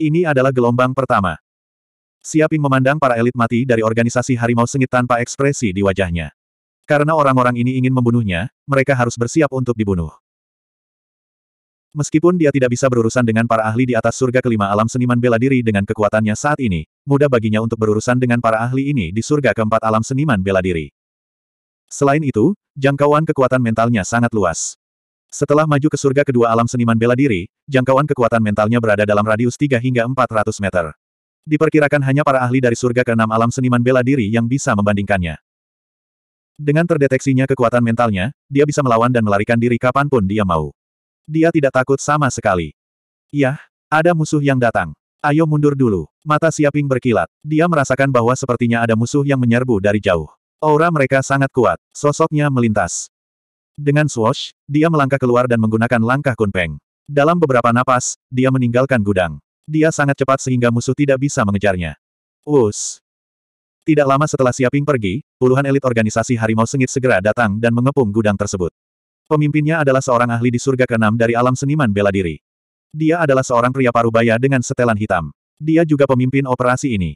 Ini adalah gelombang pertama. Siaping memandang para elit mati dari organisasi harimau sengit tanpa ekspresi di wajahnya. Karena orang-orang ini ingin membunuhnya, mereka harus bersiap untuk dibunuh. Meskipun dia tidak bisa berurusan dengan para ahli di atas surga kelima alam seniman bela diri dengan kekuatannya saat ini, mudah baginya untuk berurusan dengan para ahli ini di surga keempat alam seniman bela diri. Selain itu, jangkauan kekuatan mentalnya sangat luas. Setelah maju ke surga kedua alam seniman bela diri, jangkauan kekuatan mentalnya berada dalam radius 3 hingga 400 meter. Diperkirakan hanya para ahli dari surga ke keenam alam seniman bela diri yang bisa membandingkannya. Dengan terdeteksinya kekuatan mentalnya, dia bisa melawan dan melarikan diri kapanpun dia mau. Dia tidak takut sama sekali. Yah, ada musuh yang datang. Ayo mundur dulu. Mata Siaping berkilat. Dia merasakan bahwa sepertinya ada musuh yang menyerbu dari jauh. Aura mereka sangat kuat. Sosoknya melintas. Dengan swash, dia melangkah keluar dan menggunakan langkah kunpeng. Dalam beberapa napas, dia meninggalkan gudang. Dia sangat cepat sehingga musuh tidak bisa mengejarnya. Us. Tidak lama setelah Siaping pergi, puluhan elit organisasi harimau sengit segera datang dan mengepung gudang tersebut. Pemimpinnya adalah seorang ahli di surga keenam dari alam seniman bela diri. Dia adalah seorang pria parubaya dengan setelan hitam. Dia juga pemimpin operasi ini.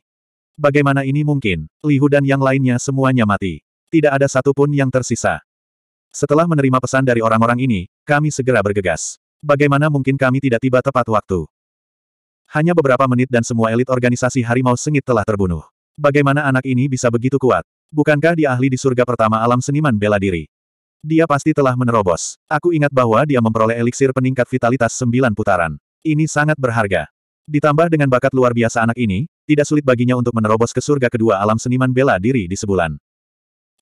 Bagaimana ini mungkin? Lihu dan yang lainnya semuanya mati. Tidak ada satupun yang tersisa. Setelah menerima pesan dari orang-orang ini, kami segera bergegas. Bagaimana mungkin kami tidak tiba tepat waktu? Hanya beberapa menit dan semua elit organisasi harimau sengit telah terbunuh. Bagaimana anak ini bisa begitu kuat? Bukankah dia ahli di surga pertama alam seniman bela diri? Dia pasti telah menerobos. Aku ingat bahwa dia memperoleh eliksir peningkat vitalitas sembilan putaran. Ini sangat berharga. Ditambah dengan bakat luar biasa anak ini, tidak sulit baginya untuk menerobos ke surga kedua alam seniman bela diri di sebulan.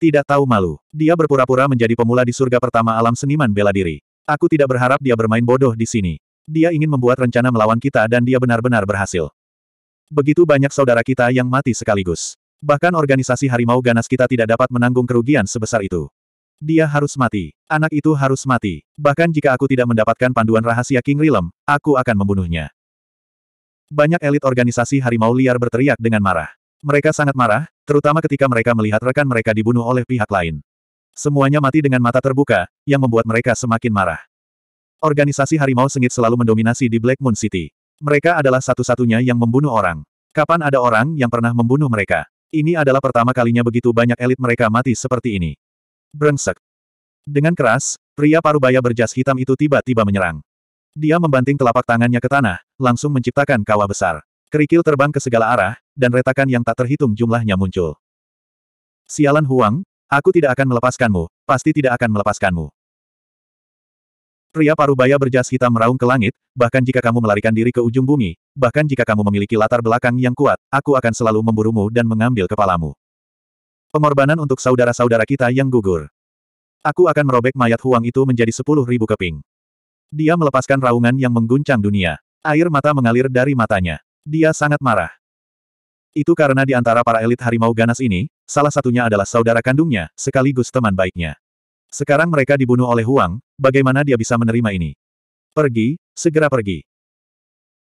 Tidak tahu malu. Dia berpura-pura menjadi pemula di surga pertama alam seniman bela diri. Aku tidak berharap dia bermain bodoh di sini. Dia ingin membuat rencana melawan kita dan dia benar-benar berhasil. Begitu banyak saudara kita yang mati sekaligus. Bahkan organisasi harimau ganas kita tidak dapat menanggung kerugian sebesar itu. Dia harus mati. Anak itu harus mati. Bahkan jika aku tidak mendapatkan panduan rahasia King Rilem, aku akan membunuhnya. Banyak elit organisasi harimau liar berteriak dengan marah. Mereka sangat marah, terutama ketika mereka melihat rekan mereka dibunuh oleh pihak lain. Semuanya mati dengan mata terbuka, yang membuat mereka semakin marah. Organisasi Harimau Sengit selalu mendominasi di Black Moon City. Mereka adalah satu-satunya yang membunuh orang. Kapan ada orang yang pernah membunuh mereka? Ini adalah pertama kalinya begitu banyak elit mereka mati seperti ini. Brengsek. Dengan keras, pria parubaya berjas hitam itu tiba-tiba menyerang. Dia membanting telapak tangannya ke tanah, langsung menciptakan kawah besar. Kerikil terbang ke segala arah, dan retakan yang tak terhitung jumlahnya muncul. Sialan Huang, aku tidak akan melepaskanmu, pasti tidak akan melepaskanmu. Pria parubaya berjas hitam meraung ke langit, bahkan jika kamu melarikan diri ke ujung bumi, bahkan jika kamu memiliki latar belakang yang kuat, aku akan selalu memburumu dan mengambil kepalamu. Pengorbanan untuk saudara-saudara kita yang gugur. Aku akan merobek mayat Huang itu menjadi sepuluh ribu keping. Dia melepaskan raungan yang mengguncang dunia. Air mata mengalir dari matanya. Dia sangat marah. Itu karena di antara para elit harimau ganas ini, salah satunya adalah saudara kandungnya, sekaligus teman baiknya. Sekarang mereka dibunuh oleh Huang, bagaimana dia bisa menerima ini? Pergi, segera pergi.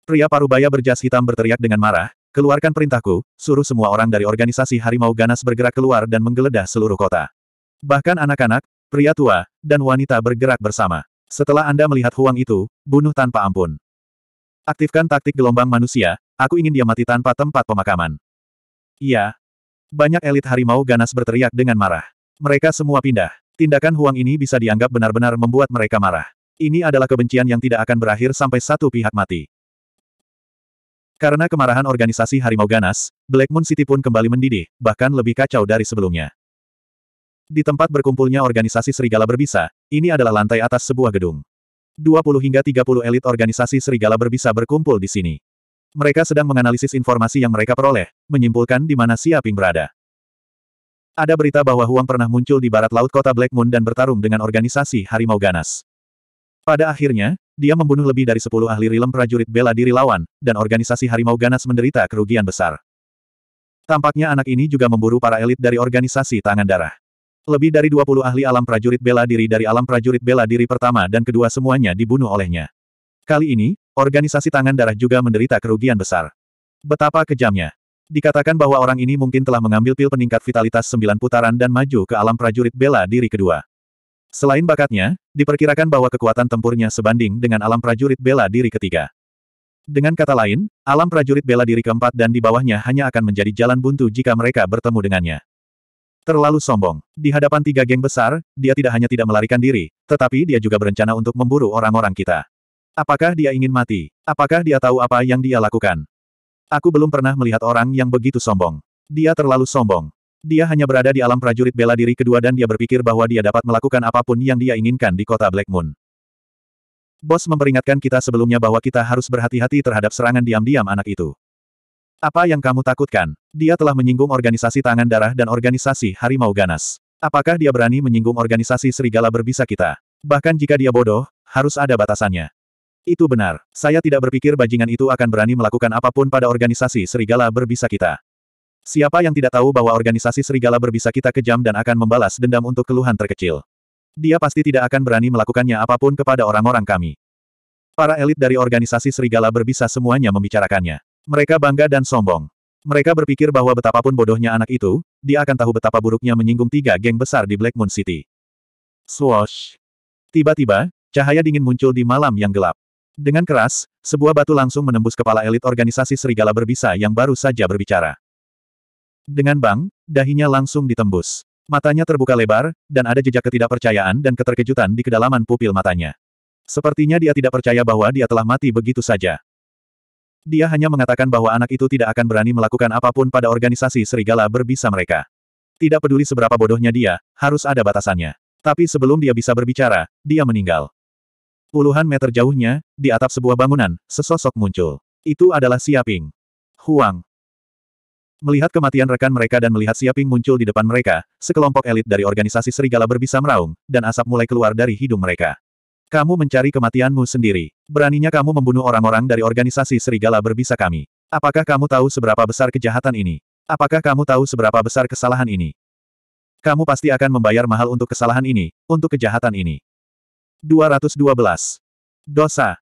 Pria parubaya berjas hitam berteriak dengan marah, keluarkan perintahku, suruh semua orang dari organisasi harimau ganas bergerak keluar dan menggeledah seluruh kota. Bahkan anak-anak, pria tua, dan wanita bergerak bersama. Setelah Anda melihat Huang itu, bunuh tanpa ampun. Aktifkan taktik gelombang manusia, Aku ingin dia mati tanpa tempat pemakaman. Iya. Banyak elit harimau ganas berteriak dengan marah. Mereka semua pindah. Tindakan Huang ini bisa dianggap benar-benar membuat mereka marah. Ini adalah kebencian yang tidak akan berakhir sampai satu pihak mati. Karena kemarahan organisasi harimau ganas, Black Moon City pun kembali mendidih, bahkan lebih kacau dari sebelumnya. Di tempat berkumpulnya organisasi serigala berbisa, ini adalah lantai atas sebuah gedung. 20 hingga 30 elit organisasi serigala berbisa berkumpul di sini. Mereka sedang menganalisis informasi yang mereka peroleh, menyimpulkan di mana Siaping berada. Ada berita bahwa Huang pernah muncul di barat laut kota Black Moon dan bertarung dengan organisasi Harimau Ganas. Pada akhirnya, dia membunuh lebih dari 10 ahli rilem prajurit bela diri lawan, dan organisasi Harimau Ganas menderita kerugian besar. Tampaknya anak ini juga memburu para elit dari organisasi Tangan Darah. Lebih dari 20 ahli alam prajurit bela diri dari alam prajurit bela diri pertama dan kedua semuanya dibunuh olehnya. Kali ini, Organisasi Tangan Darah juga menderita kerugian besar. Betapa kejamnya. Dikatakan bahwa orang ini mungkin telah mengambil pil peningkat vitalitas sembilan putaran dan maju ke alam prajurit bela diri kedua. Selain bakatnya, diperkirakan bahwa kekuatan tempurnya sebanding dengan alam prajurit bela diri ketiga. Dengan kata lain, alam prajurit bela diri keempat dan di bawahnya hanya akan menjadi jalan buntu jika mereka bertemu dengannya. Terlalu sombong. Di hadapan tiga geng besar, dia tidak hanya tidak melarikan diri, tetapi dia juga berencana untuk memburu orang-orang kita. Apakah dia ingin mati? Apakah dia tahu apa yang dia lakukan? Aku belum pernah melihat orang yang begitu sombong. Dia terlalu sombong. Dia hanya berada di alam prajurit bela diri kedua dan dia berpikir bahwa dia dapat melakukan apapun yang dia inginkan di kota Black Moon. Bos memperingatkan kita sebelumnya bahwa kita harus berhati-hati terhadap serangan diam-diam anak itu. Apa yang kamu takutkan? Dia telah menyinggung organisasi Tangan Darah dan organisasi Harimau Ganas. Apakah dia berani menyinggung organisasi Serigala Berbisa kita? Bahkan jika dia bodoh, harus ada batasannya. Itu benar. Saya tidak berpikir bajingan itu akan berani melakukan apapun pada organisasi serigala berbisa kita. Siapa yang tidak tahu bahwa organisasi serigala berbisa kita kejam dan akan membalas dendam untuk keluhan terkecil. Dia pasti tidak akan berani melakukannya apapun kepada orang-orang kami. Para elit dari organisasi serigala berbisa semuanya membicarakannya. Mereka bangga dan sombong. Mereka berpikir bahwa betapapun bodohnya anak itu, dia akan tahu betapa buruknya menyinggung tiga geng besar di Black Moon City. Swoosh. Tiba-tiba, cahaya dingin muncul di malam yang gelap. Dengan keras, sebuah batu langsung menembus kepala elit organisasi serigala berbisa yang baru saja berbicara. Dengan bang, dahinya langsung ditembus. Matanya terbuka lebar, dan ada jejak ketidakpercayaan dan keterkejutan di kedalaman pupil matanya. Sepertinya dia tidak percaya bahwa dia telah mati begitu saja. Dia hanya mengatakan bahwa anak itu tidak akan berani melakukan apapun pada organisasi serigala berbisa mereka. Tidak peduli seberapa bodohnya dia, harus ada batasannya. Tapi sebelum dia bisa berbicara, dia meninggal. Puluhan meter jauhnya, di atap sebuah bangunan, sesosok muncul. Itu adalah Siaping. Huang. Melihat kematian rekan mereka dan melihat Siaping muncul di depan mereka, sekelompok elit dari organisasi Serigala berbisa meraung, dan asap mulai keluar dari hidung mereka. Kamu mencari kematianmu sendiri. Beraninya kamu membunuh orang-orang dari organisasi Serigala berbisa kami. Apakah kamu tahu seberapa besar kejahatan ini? Apakah kamu tahu seberapa besar kesalahan ini? Kamu pasti akan membayar mahal untuk kesalahan ini, untuk kejahatan ini. 212. Dosa.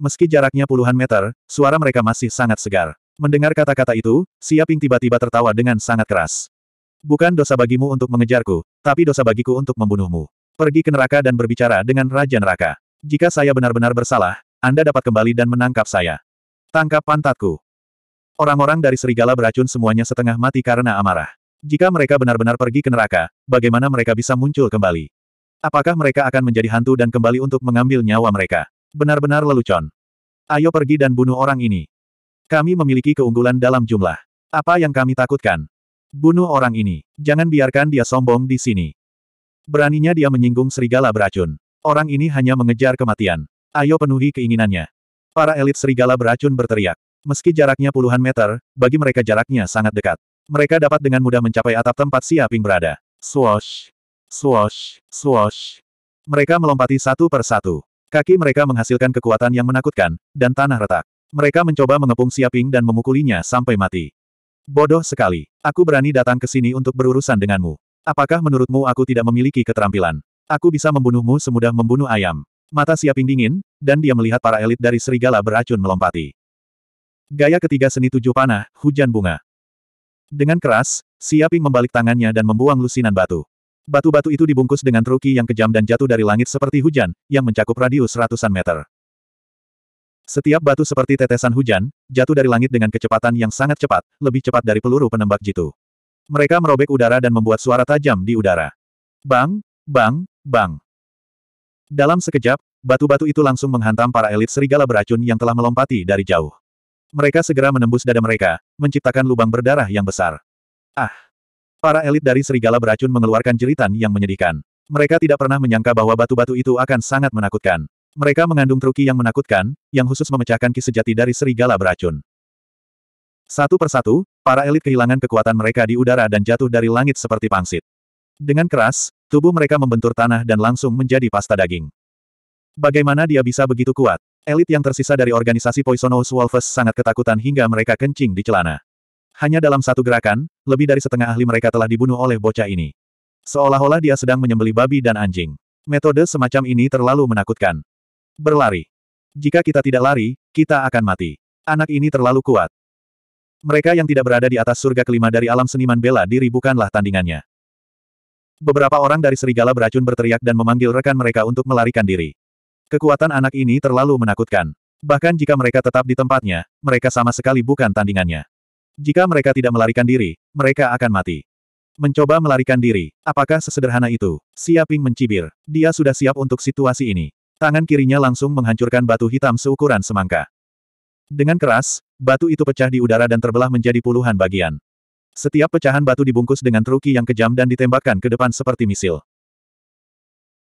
Meski jaraknya puluhan meter, suara mereka masih sangat segar. Mendengar kata-kata itu, Siaping tiba-tiba tertawa dengan sangat keras. Bukan dosa bagimu untuk mengejarku, tapi dosa bagiku untuk membunuhmu. Pergi ke neraka dan berbicara dengan Raja Neraka. Jika saya benar-benar bersalah, Anda dapat kembali dan menangkap saya. Tangkap pantatku. Orang-orang dari serigala beracun semuanya setengah mati karena amarah. Jika mereka benar-benar pergi ke neraka, bagaimana mereka bisa muncul kembali? Apakah mereka akan menjadi hantu dan kembali untuk mengambil nyawa mereka? Benar-benar lelucon. Ayo pergi dan bunuh orang ini. Kami memiliki keunggulan dalam jumlah. Apa yang kami takutkan? Bunuh orang ini. Jangan biarkan dia sombong di sini. Beraninya dia menyinggung serigala beracun. Orang ini hanya mengejar kematian. Ayo penuhi keinginannya. Para elit serigala beracun berteriak. Meski jaraknya puluhan meter, bagi mereka jaraknya sangat dekat. Mereka dapat dengan mudah mencapai atap tempat Si Aping berada. Swosh. Swash, swash. Mereka melompati satu per satu. Kaki mereka menghasilkan kekuatan yang menakutkan, dan tanah retak. Mereka mencoba mengepung Siaping dan memukulinya sampai mati. Bodoh sekali. Aku berani datang ke sini untuk berurusan denganmu. Apakah menurutmu aku tidak memiliki keterampilan? Aku bisa membunuhmu semudah membunuh ayam. Mata Siaping dingin, dan dia melihat para elit dari serigala beracun melompati. Gaya ketiga seni tujuh panah, hujan bunga. Dengan keras, Siaping membalik tangannya dan membuang lusinan batu. Batu-batu itu dibungkus dengan truki yang kejam dan jatuh dari langit seperti hujan, yang mencakup radius ratusan meter. Setiap batu seperti tetesan hujan, jatuh dari langit dengan kecepatan yang sangat cepat, lebih cepat dari peluru penembak jitu. Mereka merobek udara dan membuat suara tajam di udara. Bang, bang, bang. Dalam sekejap, batu-batu itu langsung menghantam para elit serigala beracun yang telah melompati dari jauh. Mereka segera menembus dada mereka, menciptakan lubang berdarah yang besar. Ah! Para elit dari serigala beracun mengeluarkan jeritan yang menyedihkan. Mereka tidak pernah menyangka bahwa batu-batu itu akan sangat menakutkan. Mereka mengandung truki yang menakutkan, yang khusus memecahkan ki sejati dari serigala beracun. Satu persatu, para elit kehilangan kekuatan mereka di udara dan jatuh dari langit seperti pangsit. Dengan keras, tubuh mereka membentur tanah dan langsung menjadi pasta daging. Bagaimana dia bisa begitu kuat? Elit yang tersisa dari organisasi Poisonous Wolves sangat ketakutan hingga mereka kencing di celana. Hanya dalam satu gerakan, lebih dari setengah ahli mereka telah dibunuh oleh bocah ini. Seolah-olah dia sedang menyembeli babi dan anjing. Metode semacam ini terlalu menakutkan. Berlari. Jika kita tidak lari, kita akan mati. Anak ini terlalu kuat. Mereka yang tidak berada di atas surga kelima dari alam seniman bela diri bukanlah tandingannya. Beberapa orang dari serigala beracun berteriak dan memanggil rekan mereka untuk melarikan diri. Kekuatan anak ini terlalu menakutkan. Bahkan jika mereka tetap di tempatnya, mereka sama sekali bukan tandingannya. Jika mereka tidak melarikan diri, mereka akan mati. Mencoba melarikan diri, apakah sesederhana itu? Siaping mencibir. Dia sudah siap untuk situasi ini. Tangan kirinya langsung menghancurkan batu hitam seukuran semangka. Dengan keras, batu itu pecah di udara dan terbelah menjadi puluhan bagian. Setiap pecahan batu dibungkus dengan truki yang kejam dan ditembakkan ke depan seperti misil.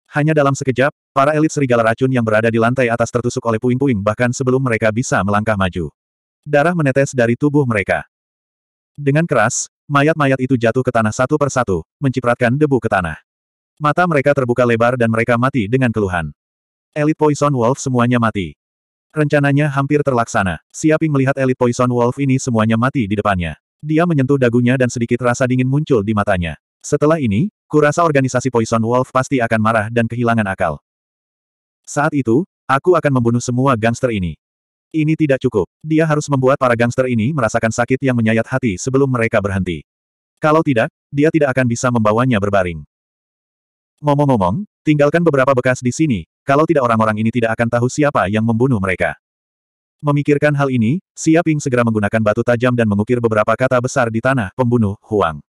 Hanya dalam sekejap, para elit serigala racun yang berada di lantai atas tertusuk oleh puing-puing bahkan sebelum mereka bisa melangkah maju. Darah menetes dari tubuh mereka. Dengan keras, mayat-mayat itu jatuh ke tanah satu persatu, mencipratkan debu ke tanah. Mata mereka terbuka lebar dan mereka mati dengan keluhan. Elite Poison Wolf semuanya mati. Rencananya hampir terlaksana. Siaping melihat Elite Poison Wolf ini semuanya mati di depannya. Dia menyentuh dagunya dan sedikit rasa dingin muncul di matanya. Setelah ini, kurasa organisasi Poison Wolf pasti akan marah dan kehilangan akal. Saat itu, aku akan membunuh semua gangster ini. Ini tidak cukup. Dia harus membuat para gangster ini merasakan sakit yang menyayat hati sebelum mereka berhenti. Kalau tidak, dia tidak akan bisa membawanya berbaring. Momo ngomong tinggalkan beberapa bekas di sini, kalau tidak orang-orang ini tidak akan tahu siapa yang membunuh mereka. Memikirkan hal ini, Siaping segera menggunakan batu tajam dan mengukir beberapa kata besar di tanah pembunuh Huang.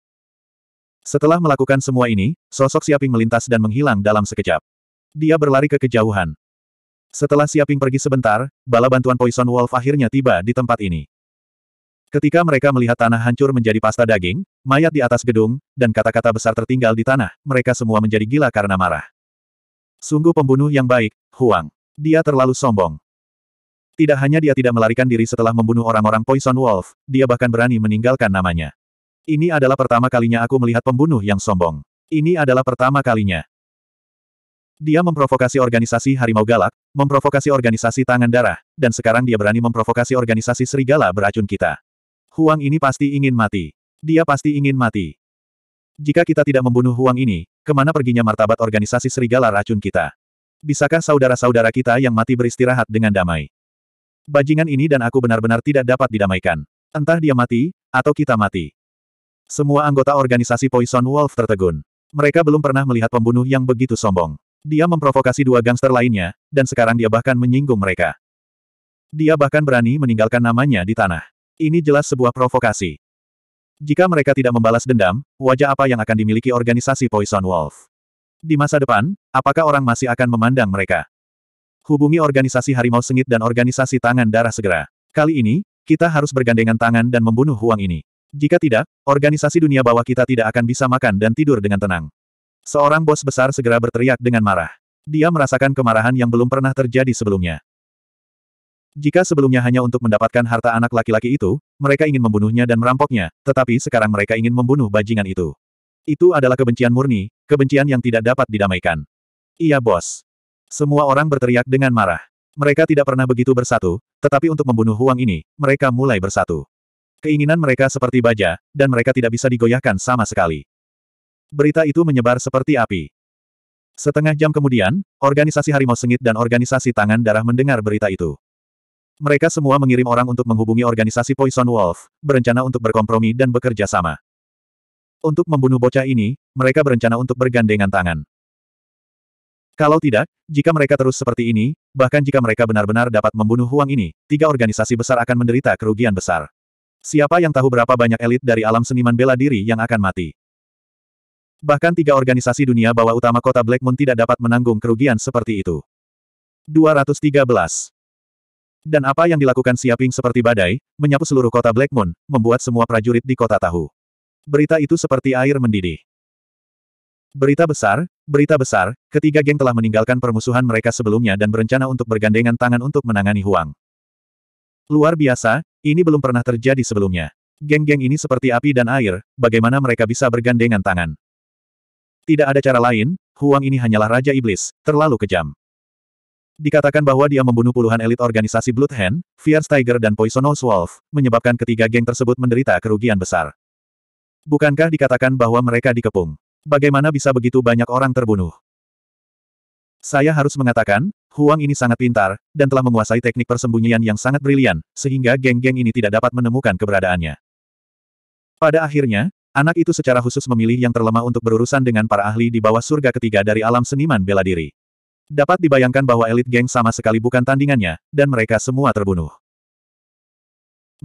Setelah melakukan semua ini, sosok Siaping melintas dan menghilang dalam sekejap. Dia berlari ke kejauhan. Setelah Siaping pergi sebentar, bala bantuan Poison Wolf akhirnya tiba di tempat ini. Ketika mereka melihat tanah hancur menjadi pasta daging, mayat di atas gedung, dan kata-kata besar tertinggal di tanah, mereka semua menjadi gila karena marah. Sungguh pembunuh yang baik, Huang. Dia terlalu sombong. Tidak hanya dia tidak melarikan diri setelah membunuh orang-orang Poison Wolf, dia bahkan berani meninggalkan namanya. Ini adalah pertama kalinya aku melihat pembunuh yang sombong. Ini adalah pertama kalinya. Dia memprovokasi organisasi harimau galak, memprovokasi organisasi tangan darah, dan sekarang dia berani memprovokasi organisasi serigala beracun kita. Huang ini pasti ingin mati. Dia pasti ingin mati. Jika kita tidak membunuh Huang ini, kemana perginya martabat organisasi serigala racun kita? Bisakah saudara-saudara kita yang mati beristirahat dengan damai? Bajingan ini dan aku benar-benar tidak dapat didamaikan. Entah dia mati, atau kita mati. Semua anggota organisasi Poison Wolf tertegun. Mereka belum pernah melihat pembunuh yang begitu sombong. Dia memprovokasi dua gangster lainnya, dan sekarang dia bahkan menyinggung mereka. Dia bahkan berani meninggalkan namanya di tanah. Ini jelas sebuah provokasi. Jika mereka tidak membalas dendam, wajah apa yang akan dimiliki organisasi Poison Wolf? Di masa depan, apakah orang masih akan memandang mereka? Hubungi organisasi Harimau Sengit dan organisasi Tangan Darah segera. Kali ini, kita harus bergandengan tangan dan membunuh Huang ini. Jika tidak, organisasi dunia bawah kita tidak akan bisa makan dan tidur dengan tenang. Seorang bos besar segera berteriak dengan marah. Dia merasakan kemarahan yang belum pernah terjadi sebelumnya. Jika sebelumnya hanya untuk mendapatkan harta anak laki-laki itu, mereka ingin membunuhnya dan merampoknya, tetapi sekarang mereka ingin membunuh bajingan itu. Itu adalah kebencian murni, kebencian yang tidak dapat didamaikan. Iya bos. Semua orang berteriak dengan marah. Mereka tidak pernah begitu bersatu, tetapi untuk membunuh Huang ini, mereka mulai bersatu. Keinginan mereka seperti baja, dan mereka tidak bisa digoyahkan sama sekali berita itu menyebar seperti api. Setengah jam kemudian, organisasi Harimau Sengit dan organisasi Tangan Darah mendengar berita itu. Mereka semua mengirim orang untuk menghubungi organisasi Poison Wolf, berencana untuk berkompromi dan bekerja sama. Untuk membunuh bocah ini, mereka berencana untuk bergandengan tangan. Kalau tidak, jika mereka terus seperti ini, bahkan jika mereka benar-benar dapat membunuh Huang ini, tiga organisasi besar akan menderita kerugian besar. Siapa yang tahu berapa banyak elit dari alam seniman bela diri yang akan mati? Bahkan tiga organisasi dunia bawah utama kota Black Moon tidak dapat menanggung kerugian seperti itu. 213. Dan apa yang dilakukan Siaping seperti badai, menyapu seluruh kota Black Moon, membuat semua prajurit di kota tahu. Berita itu seperti air mendidih. Berita besar, berita besar, ketiga geng telah meninggalkan permusuhan mereka sebelumnya dan berencana untuk bergandengan tangan untuk menangani Huang. Luar biasa, ini belum pernah terjadi sebelumnya. Geng-geng ini seperti api dan air, bagaimana mereka bisa bergandengan tangan. Tidak ada cara lain, Huang ini hanyalah Raja Iblis, terlalu kejam. Dikatakan bahwa dia membunuh puluhan elit organisasi Blood Hand, Fierce Tiger dan Poisonous Wolf, menyebabkan ketiga geng tersebut menderita kerugian besar. Bukankah dikatakan bahwa mereka dikepung? Bagaimana bisa begitu banyak orang terbunuh? Saya harus mengatakan, Huang ini sangat pintar, dan telah menguasai teknik persembunyian yang sangat brilian, sehingga geng-geng ini tidak dapat menemukan keberadaannya. Pada akhirnya, Anak itu secara khusus memilih yang terlemah untuk berurusan dengan para ahli di bawah surga ketiga dari alam seniman bela diri. Dapat dibayangkan bahwa elit geng sama sekali bukan tandingannya, dan mereka semua terbunuh.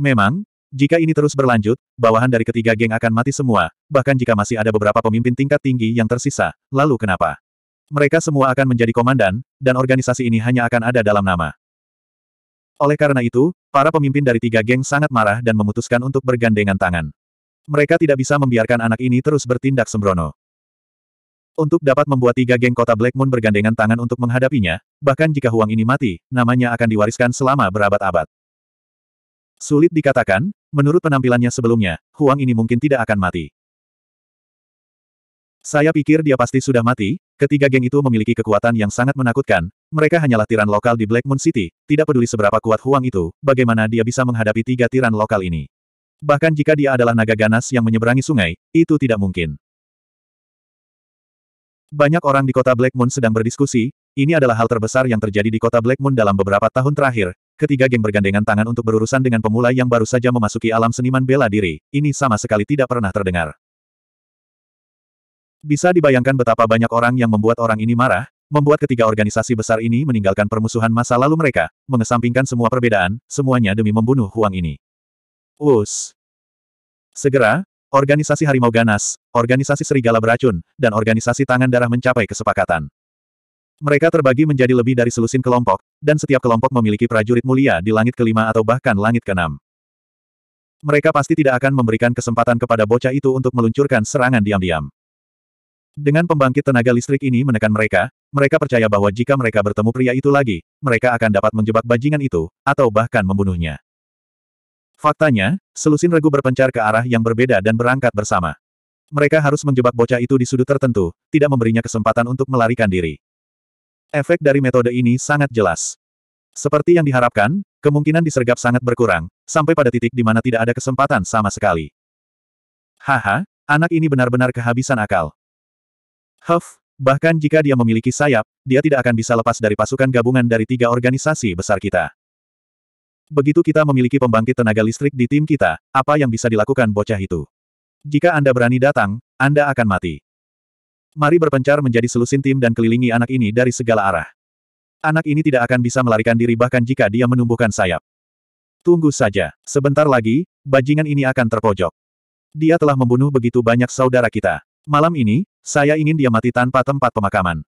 Memang, jika ini terus berlanjut, bawahan dari ketiga geng akan mati semua, bahkan jika masih ada beberapa pemimpin tingkat tinggi yang tersisa, lalu kenapa? Mereka semua akan menjadi komandan, dan organisasi ini hanya akan ada dalam nama. Oleh karena itu, para pemimpin dari tiga geng sangat marah dan memutuskan untuk bergandengan tangan. Mereka tidak bisa membiarkan anak ini terus bertindak sembrono. Untuk dapat membuat tiga geng kota Black Moon bergandengan tangan untuk menghadapinya, bahkan jika Huang ini mati, namanya akan diwariskan selama berabad-abad. Sulit dikatakan, menurut penampilannya sebelumnya, Huang ini mungkin tidak akan mati. Saya pikir dia pasti sudah mati, ketiga geng itu memiliki kekuatan yang sangat menakutkan, mereka hanyalah tiran lokal di Black Moon City, tidak peduli seberapa kuat Huang itu, bagaimana dia bisa menghadapi tiga tiran lokal ini. Bahkan jika dia adalah naga ganas yang menyeberangi sungai, itu tidak mungkin. Banyak orang di kota Black Moon sedang berdiskusi, ini adalah hal terbesar yang terjadi di kota Black Moon dalam beberapa tahun terakhir, ketiga geng bergandengan tangan untuk berurusan dengan pemula yang baru saja memasuki alam seniman bela diri, ini sama sekali tidak pernah terdengar. Bisa dibayangkan betapa banyak orang yang membuat orang ini marah, membuat ketiga organisasi besar ini meninggalkan permusuhan masa lalu mereka, mengesampingkan semua perbedaan, semuanya demi membunuh Huang ini. Us. Segera, organisasi harimau ganas, organisasi serigala beracun, dan organisasi tangan darah mencapai kesepakatan. Mereka terbagi menjadi lebih dari selusin kelompok, dan setiap kelompok memiliki prajurit mulia di langit kelima atau bahkan langit keenam. Mereka pasti tidak akan memberikan kesempatan kepada bocah itu untuk meluncurkan serangan diam-diam. Dengan pembangkit tenaga listrik ini menekan mereka, mereka percaya bahwa jika mereka bertemu pria itu lagi, mereka akan dapat menjebak bajingan itu, atau bahkan membunuhnya. Faktanya, selusin regu berpencar ke arah yang berbeda dan berangkat bersama. Mereka harus menjebak bocah itu di sudut tertentu, tidak memberinya kesempatan untuk melarikan diri. Efek dari metode ini sangat jelas. Seperti yang diharapkan, kemungkinan disergap sangat berkurang, sampai pada titik di mana tidak ada kesempatan sama sekali. Haha, anak ini benar-benar kehabisan akal. Huff, bahkan jika dia memiliki sayap, dia tidak akan bisa lepas dari pasukan gabungan dari tiga organisasi besar kita. Begitu kita memiliki pembangkit tenaga listrik di tim kita, apa yang bisa dilakukan bocah itu? Jika Anda berani datang, Anda akan mati. Mari berpencar menjadi selusin tim dan kelilingi anak ini dari segala arah. Anak ini tidak akan bisa melarikan diri bahkan jika dia menumbuhkan sayap. Tunggu saja, sebentar lagi, bajingan ini akan terpojok. Dia telah membunuh begitu banyak saudara kita. Malam ini, saya ingin dia mati tanpa tempat pemakaman.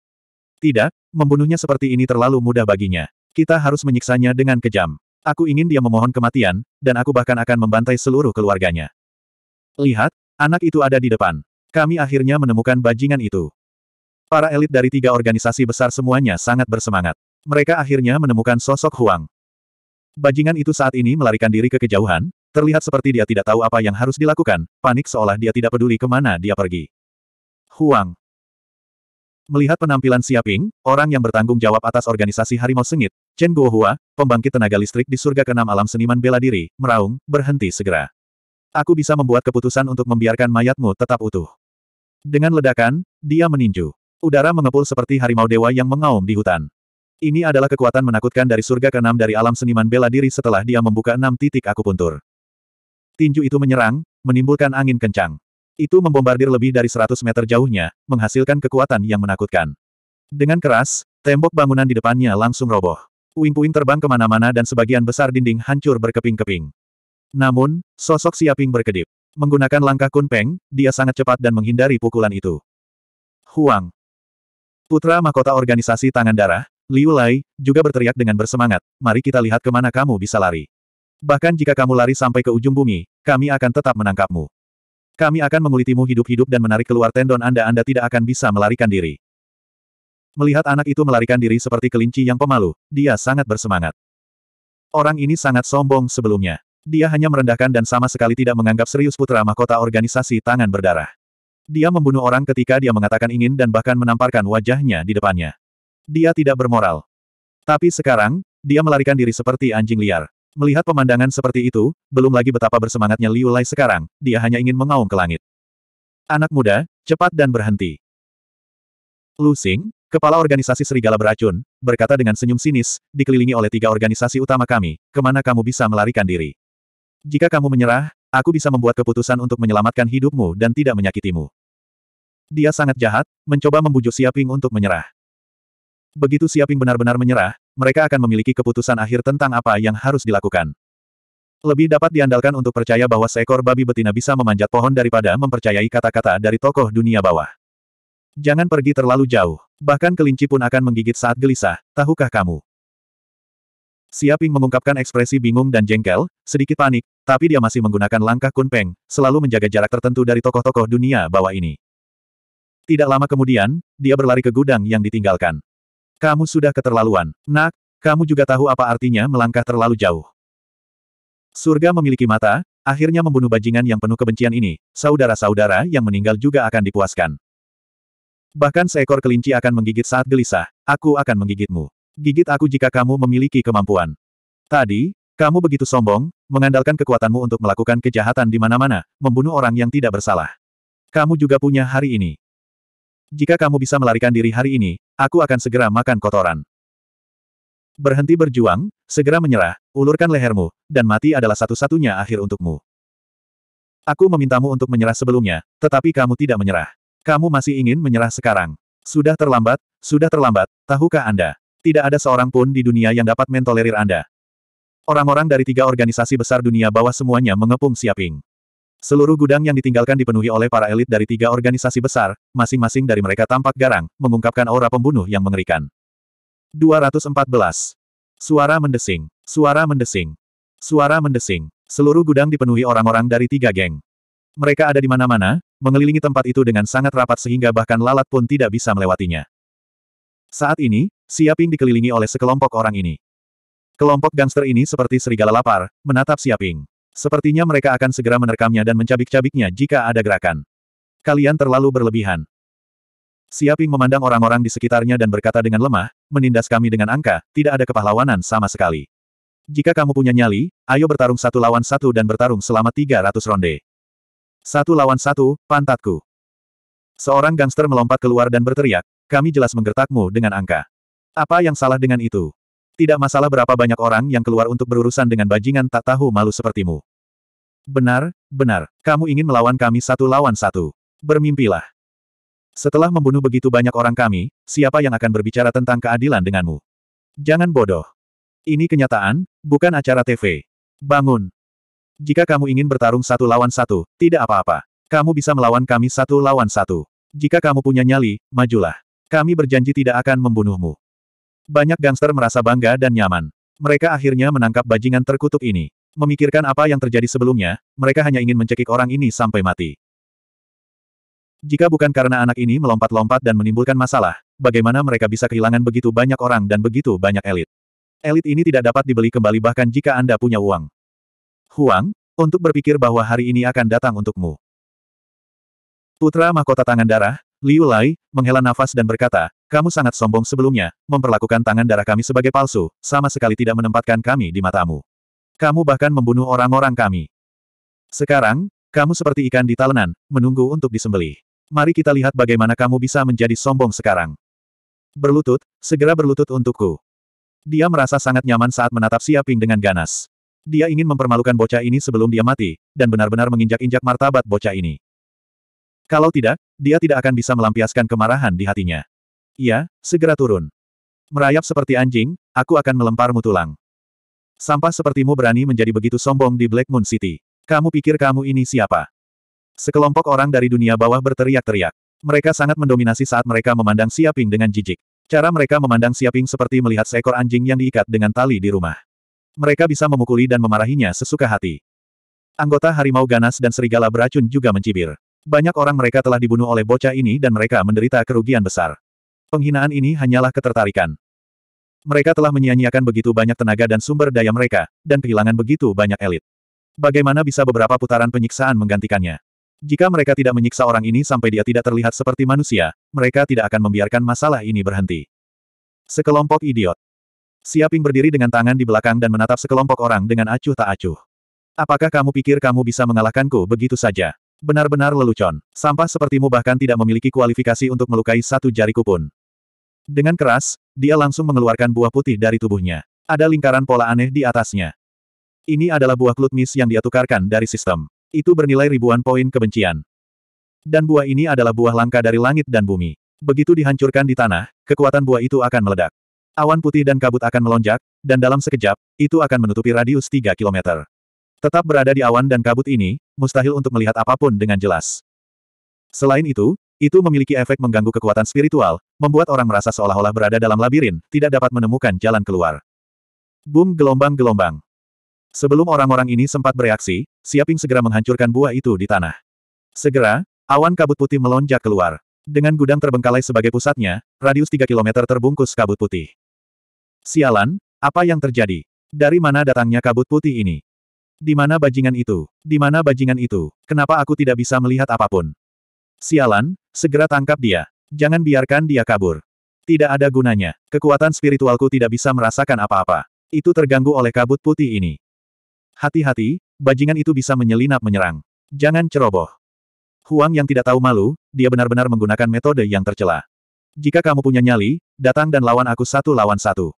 Tidak, membunuhnya seperti ini terlalu mudah baginya. Kita harus menyiksanya dengan kejam. Aku ingin dia memohon kematian, dan aku bahkan akan membantai seluruh keluarganya. Lihat, anak itu ada di depan. Kami akhirnya menemukan bajingan itu. Para elit dari tiga organisasi besar semuanya sangat bersemangat. Mereka akhirnya menemukan sosok Huang. Bajingan itu saat ini melarikan diri ke kejauhan, terlihat seperti dia tidak tahu apa yang harus dilakukan, panik seolah dia tidak peduli kemana dia pergi. Huang. Melihat penampilan Siaping, orang yang bertanggung jawab atas organisasi Harimau Sengit, Chen Guohua, pembangkit tenaga listrik di surga keenam alam seniman bela diri, meraung, berhenti segera. Aku bisa membuat keputusan untuk membiarkan mayatmu tetap utuh. Dengan ledakan, dia meninju. Udara mengepul seperti harimau dewa yang mengaum di hutan. Ini adalah kekuatan menakutkan dari surga keenam dari alam seniman bela diri setelah dia membuka enam titik akupuntur. Tinju itu menyerang, menimbulkan angin kencang. Itu membombardir lebih dari 100 meter jauhnya, menghasilkan kekuatan yang menakutkan. Dengan keras, tembok bangunan di depannya langsung roboh. Puing-puing terbang kemana-mana dan sebagian besar dinding hancur berkeping-keping. Namun, sosok Siaping berkedip. Menggunakan langkah kunpeng, dia sangat cepat dan menghindari pukulan itu. Huang. Putra mahkota organisasi Tangan Darah, Liu Lai, juga berteriak dengan bersemangat, mari kita lihat kemana kamu bisa lari. Bahkan jika kamu lari sampai ke ujung bumi, kami akan tetap menangkapmu. Kami akan mengulitimu hidup-hidup dan menarik keluar tendon Anda Anda tidak akan bisa melarikan diri. Melihat anak itu melarikan diri seperti kelinci yang pemalu, dia sangat bersemangat. Orang ini sangat sombong sebelumnya. Dia hanya merendahkan dan sama sekali tidak menganggap serius putra mahkota organisasi tangan berdarah. Dia membunuh orang ketika dia mengatakan ingin dan bahkan menamparkan wajahnya di depannya. Dia tidak bermoral. Tapi sekarang, dia melarikan diri seperti anjing liar. Melihat pemandangan seperti itu, belum lagi betapa bersemangatnya Liu Lai sekarang, dia hanya ingin mengaum ke langit. Anak muda, cepat dan berhenti. Lu Xing, Kepala organisasi Serigala Beracun, berkata dengan senyum sinis, dikelilingi oleh tiga organisasi utama kami, kemana kamu bisa melarikan diri. Jika kamu menyerah, aku bisa membuat keputusan untuk menyelamatkan hidupmu dan tidak menyakitimu. Dia sangat jahat, mencoba membujuk Siaping untuk menyerah. Begitu Siaping benar-benar menyerah, mereka akan memiliki keputusan akhir tentang apa yang harus dilakukan. Lebih dapat diandalkan untuk percaya bahwa seekor babi betina bisa memanjat pohon daripada mempercayai kata-kata dari tokoh dunia bawah. Jangan pergi terlalu jauh. Bahkan kelinci pun akan menggigit saat gelisah, tahukah kamu? Siaping mengungkapkan ekspresi bingung dan jengkel, sedikit panik, tapi dia masih menggunakan langkah kunpeng, selalu menjaga jarak tertentu dari tokoh-tokoh dunia bawah ini. Tidak lama kemudian, dia berlari ke gudang yang ditinggalkan. Kamu sudah keterlaluan. Nak, kamu juga tahu apa artinya melangkah terlalu jauh. Surga memiliki mata, akhirnya membunuh bajingan yang penuh kebencian ini, saudara-saudara yang meninggal juga akan dipuaskan. Bahkan seekor kelinci akan menggigit saat gelisah, aku akan menggigitmu. Gigit aku jika kamu memiliki kemampuan. Tadi, kamu begitu sombong, mengandalkan kekuatanmu untuk melakukan kejahatan di mana-mana, membunuh orang yang tidak bersalah. Kamu juga punya hari ini. Jika kamu bisa melarikan diri hari ini, aku akan segera makan kotoran. Berhenti berjuang, segera menyerah, ulurkan lehermu, dan mati adalah satu-satunya akhir untukmu. Aku memintamu untuk menyerah sebelumnya, tetapi kamu tidak menyerah. Kamu masih ingin menyerah sekarang. Sudah terlambat, sudah terlambat, tahukah Anda? Tidak ada seorang pun di dunia yang dapat mentolerir Anda. Orang-orang dari tiga organisasi besar dunia bawah semuanya mengepung Siaping. Seluruh gudang yang ditinggalkan dipenuhi oleh para elit dari tiga organisasi besar, masing-masing dari mereka tampak garang, mengungkapkan aura pembunuh yang mengerikan. 214. Suara mendesing. Suara mendesing. Suara mendesing. Seluruh gudang dipenuhi orang-orang dari tiga geng. Mereka ada di mana-mana, mengelilingi tempat itu dengan sangat rapat sehingga bahkan lalat pun tidak bisa melewatinya. Saat ini, Siaping dikelilingi oleh sekelompok orang ini. Kelompok gangster ini seperti serigala lapar, menatap Siaping. Sepertinya mereka akan segera menerkamnya dan mencabik-cabiknya jika ada gerakan. Kalian terlalu berlebihan. Siaping memandang orang-orang di sekitarnya dan berkata dengan lemah, menindas kami dengan angka, tidak ada kepahlawanan sama sekali. Jika kamu punya nyali, ayo bertarung satu lawan satu dan bertarung selama 300 ronde. Satu lawan satu, pantatku. Seorang gangster melompat keluar dan berteriak, kami jelas menggertakmu dengan angka. Apa yang salah dengan itu? Tidak masalah berapa banyak orang yang keluar untuk berurusan dengan bajingan tak tahu malu sepertimu. Benar, benar, kamu ingin melawan kami satu lawan satu. Bermimpilah. Setelah membunuh begitu banyak orang kami, siapa yang akan berbicara tentang keadilan denganmu? Jangan bodoh. Ini kenyataan, bukan acara TV. Bangun. Jika kamu ingin bertarung satu lawan satu, tidak apa-apa. Kamu bisa melawan kami satu lawan satu. Jika kamu punya nyali, majulah. Kami berjanji tidak akan membunuhmu. Banyak gangster merasa bangga dan nyaman. Mereka akhirnya menangkap bajingan terkutuk ini. Memikirkan apa yang terjadi sebelumnya, mereka hanya ingin mencekik orang ini sampai mati. Jika bukan karena anak ini melompat-lompat dan menimbulkan masalah, bagaimana mereka bisa kehilangan begitu banyak orang dan begitu banyak elit? Elit ini tidak dapat dibeli kembali bahkan jika Anda punya uang. Huang, untuk berpikir bahwa hari ini akan datang untukmu. Putra mahkota tangan darah, Liu Lai, menghela nafas dan berkata, kamu sangat sombong sebelumnya, memperlakukan tangan darah kami sebagai palsu, sama sekali tidak menempatkan kami di matamu. Kamu bahkan membunuh orang-orang kami. Sekarang, kamu seperti ikan di talenan, menunggu untuk disembelih. Mari kita lihat bagaimana kamu bisa menjadi sombong sekarang. Berlutut, segera berlutut untukku. Dia merasa sangat nyaman saat menatap Siaping dengan ganas. Dia ingin mempermalukan bocah ini sebelum dia mati, dan benar-benar menginjak-injak martabat bocah ini. Kalau tidak, dia tidak akan bisa melampiaskan kemarahan di hatinya. Ya, segera turun. Merayap seperti anjing, aku akan melemparmu tulang. Sampah sepertimu berani menjadi begitu sombong di Black Moon City. Kamu pikir kamu ini siapa? Sekelompok orang dari dunia bawah berteriak-teriak. Mereka sangat mendominasi saat mereka memandang Siaping dengan jijik. Cara mereka memandang Siaping seperti melihat seekor anjing yang diikat dengan tali di rumah. Mereka bisa memukuli dan memarahinya sesuka hati. Anggota harimau ganas dan serigala beracun juga mencibir. Banyak orang mereka telah dibunuh oleh bocah ini dan mereka menderita kerugian besar. Penghinaan ini hanyalah ketertarikan. Mereka telah menyia-nyiakan begitu banyak tenaga dan sumber daya mereka, dan kehilangan begitu banyak elit. Bagaimana bisa beberapa putaran penyiksaan menggantikannya? Jika mereka tidak menyiksa orang ini sampai dia tidak terlihat seperti manusia, mereka tidak akan membiarkan masalah ini berhenti. Sekelompok idiot. Siaping berdiri dengan tangan di belakang dan menatap sekelompok orang dengan acuh tak acuh. Apakah kamu pikir kamu bisa mengalahkanku begitu saja? Benar-benar lelucon. Sampah sepertimu bahkan tidak memiliki kualifikasi untuk melukai satu jariku pun. Dengan keras, dia langsung mengeluarkan buah putih dari tubuhnya. Ada lingkaran pola aneh di atasnya. Ini adalah buah klutmis yang dia tukarkan dari sistem. Itu bernilai ribuan poin kebencian. Dan buah ini adalah buah langka dari langit dan bumi. Begitu dihancurkan di tanah, kekuatan buah itu akan meledak. Awan putih dan kabut akan melonjak, dan dalam sekejap, itu akan menutupi radius 3 kilometer. Tetap berada di awan dan kabut ini, mustahil untuk melihat apapun dengan jelas. Selain itu, itu memiliki efek mengganggu kekuatan spiritual, membuat orang merasa seolah-olah berada dalam labirin, tidak dapat menemukan jalan keluar. Boom gelombang-gelombang. Sebelum orang-orang ini sempat bereaksi, Siaping segera menghancurkan buah itu di tanah. Segera, awan kabut putih melonjak keluar. Dengan gudang terbengkalai sebagai pusatnya, radius 3 km terbungkus kabut putih. Sialan, apa yang terjadi? Dari mana datangnya kabut putih ini? Di mana bajingan itu? Di mana bajingan itu? Kenapa aku tidak bisa melihat apapun? Sialan, segera tangkap dia. Jangan biarkan dia kabur. Tidak ada gunanya. Kekuatan spiritualku tidak bisa merasakan apa-apa. Itu terganggu oleh kabut putih ini. Hati-hati, bajingan itu bisa menyelinap menyerang. Jangan ceroboh. Huang yang tidak tahu malu, dia benar-benar menggunakan metode yang tercela. Jika kamu punya nyali, datang dan lawan aku satu lawan satu.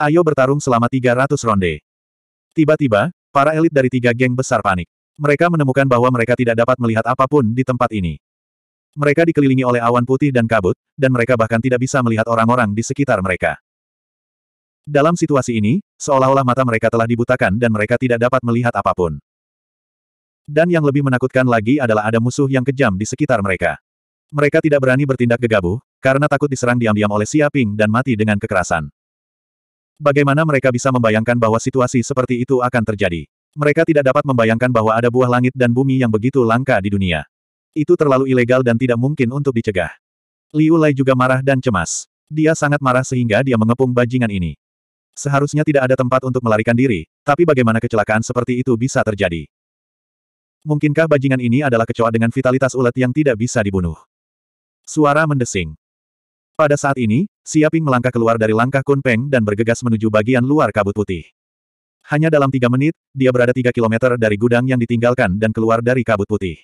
Ayo bertarung selama 300 ronde. Tiba-tiba, para elit dari tiga geng besar panik. Mereka menemukan bahwa mereka tidak dapat melihat apapun di tempat ini. Mereka dikelilingi oleh awan putih dan kabut, dan mereka bahkan tidak bisa melihat orang-orang di sekitar mereka. Dalam situasi ini, seolah-olah mata mereka telah dibutakan dan mereka tidak dapat melihat apapun. Dan yang lebih menakutkan lagi adalah ada musuh yang kejam di sekitar mereka. Mereka tidak berani bertindak gegabah, karena takut diserang diam-diam oleh Xia dan mati dengan kekerasan. Bagaimana mereka bisa membayangkan bahwa situasi seperti itu akan terjadi? Mereka tidak dapat membayangkan bahwa ada buah langit dan bumi yang begitu langka di dunia. Itu terlalu ilegal dan tidak mungkin untuk dicegah. Liu Lai juga marah dan cemas. Dia sangat marah sehingga dia mengepung bajingan ini. Seharusnya tidak ada tempat untuk melarikan diri, tapi bagaimana kecelakaan seperti itu bisa terjadi? Mungkinkah bajingan ini adalah kecoa dengan vitalitas ulat yang tidak bisa dibunuh? Suara mendesing. Pada saat ini, Siaping melangkah keluar dari langkah Kunpeng dan bergegas menuju bagian luar kabut putih. Hanya dalam tiga menit, dia berada tiga kilometer dari gudang yang ditinggalkan dan keluar dari kabut putih.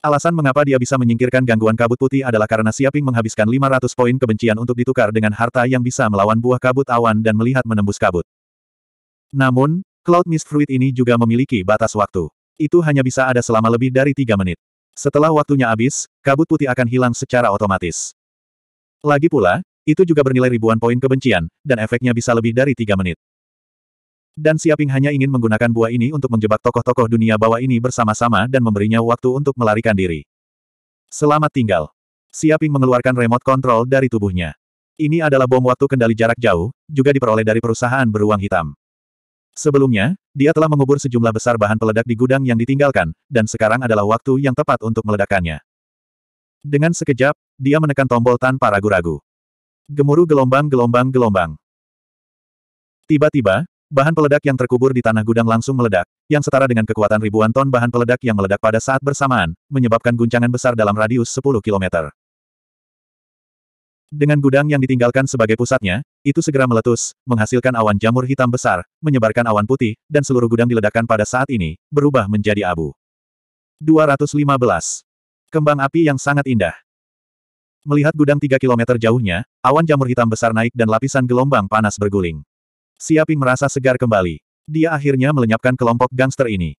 Alasan mengapa dia bisa menyingkirkan gangguan kabut putih adalah karena Siaping menghabiskan 500 poin kebencian untuk ditukar dengan harta yang bisa melawan buah kabut awan dan melihat menembus kabut. Namun, Cloud Mist Fruit ini juga memiliki batas waktu. Itu hanya bisa ada selama lebih dari tiga menit. Setelah waktunya habis, kabut putih akan hilang secara otomatis. Lagi pula, itu juga bernilai ribuan poin kebencian, dan efeknya bisa lebih dari tiga menit. Dan Siaping hanya ingin menggunakan buah ini untuk menjebak tokoh-tokoh dunia bawah ini bersama-sama dan memberinya waktu untuk melarikan diri. Selamat tinggal. Siaping mengeluarkan remote control dari tubuhnya. Ini adalah bom waktu kendali jarak jauh, juga diperoleh dari perusahaan beruang hitam. Sebelumnya, dia telah mengubur sejumlah besar bahan peledak di gudang yang ditinggalkan, dan sekarang adalah waktu yang tepat untuk meledakannya. Dengan sekejap, dia menekan tombol tanpa ragu-ragu. Gemuruh gelombang-gelombang-gelombang. Tiba-tiba, bahan peledak yang terkubur di tanah gudang langsung meledak, yang setara dengan kekuatan ribuan ton bahan peledak yang meledak pada saat bersamaan, menyebabkan guncangan besar dalam radius 10 kilometer. Dengan gudang yang ditinggalkan sebagai pusatnya, itu segera meletus, menghasilkan awan jamur hitam besar, menyebarkan awan putih, dan seluruh gudang diledakkan pada saat ini, berubah menjadi abu. 215. Kembang api yang sangat indah. Melihat gudang 3 km jauhnya, awan jamur hitam besar naik dan lapisan gelombang panas berguling. Siaping merasa segar kembali. Dia akhirnya melenyapkan kelompok gangster ini.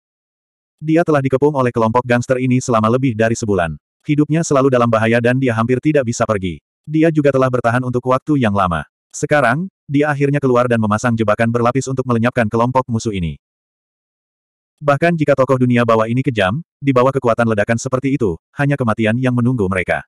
Dia telah dikepung oleh kelompok gangster ini selama lebih dari sebulan. Hidupnya selalu dalam bahaya dan dia hampir tidak bisa pergi dia juga telah bertahan untuk waktu yang lama. Sekarang, dia akhirnya keluar dan memasang jebakan berlapis untuk melenyapkan kelompok musuh ini. Bahkan jika tokoh dunia bawah ini kejam, di bawah kekuatan ledakan seperti itu, hanya kematian yang menunggu mereka.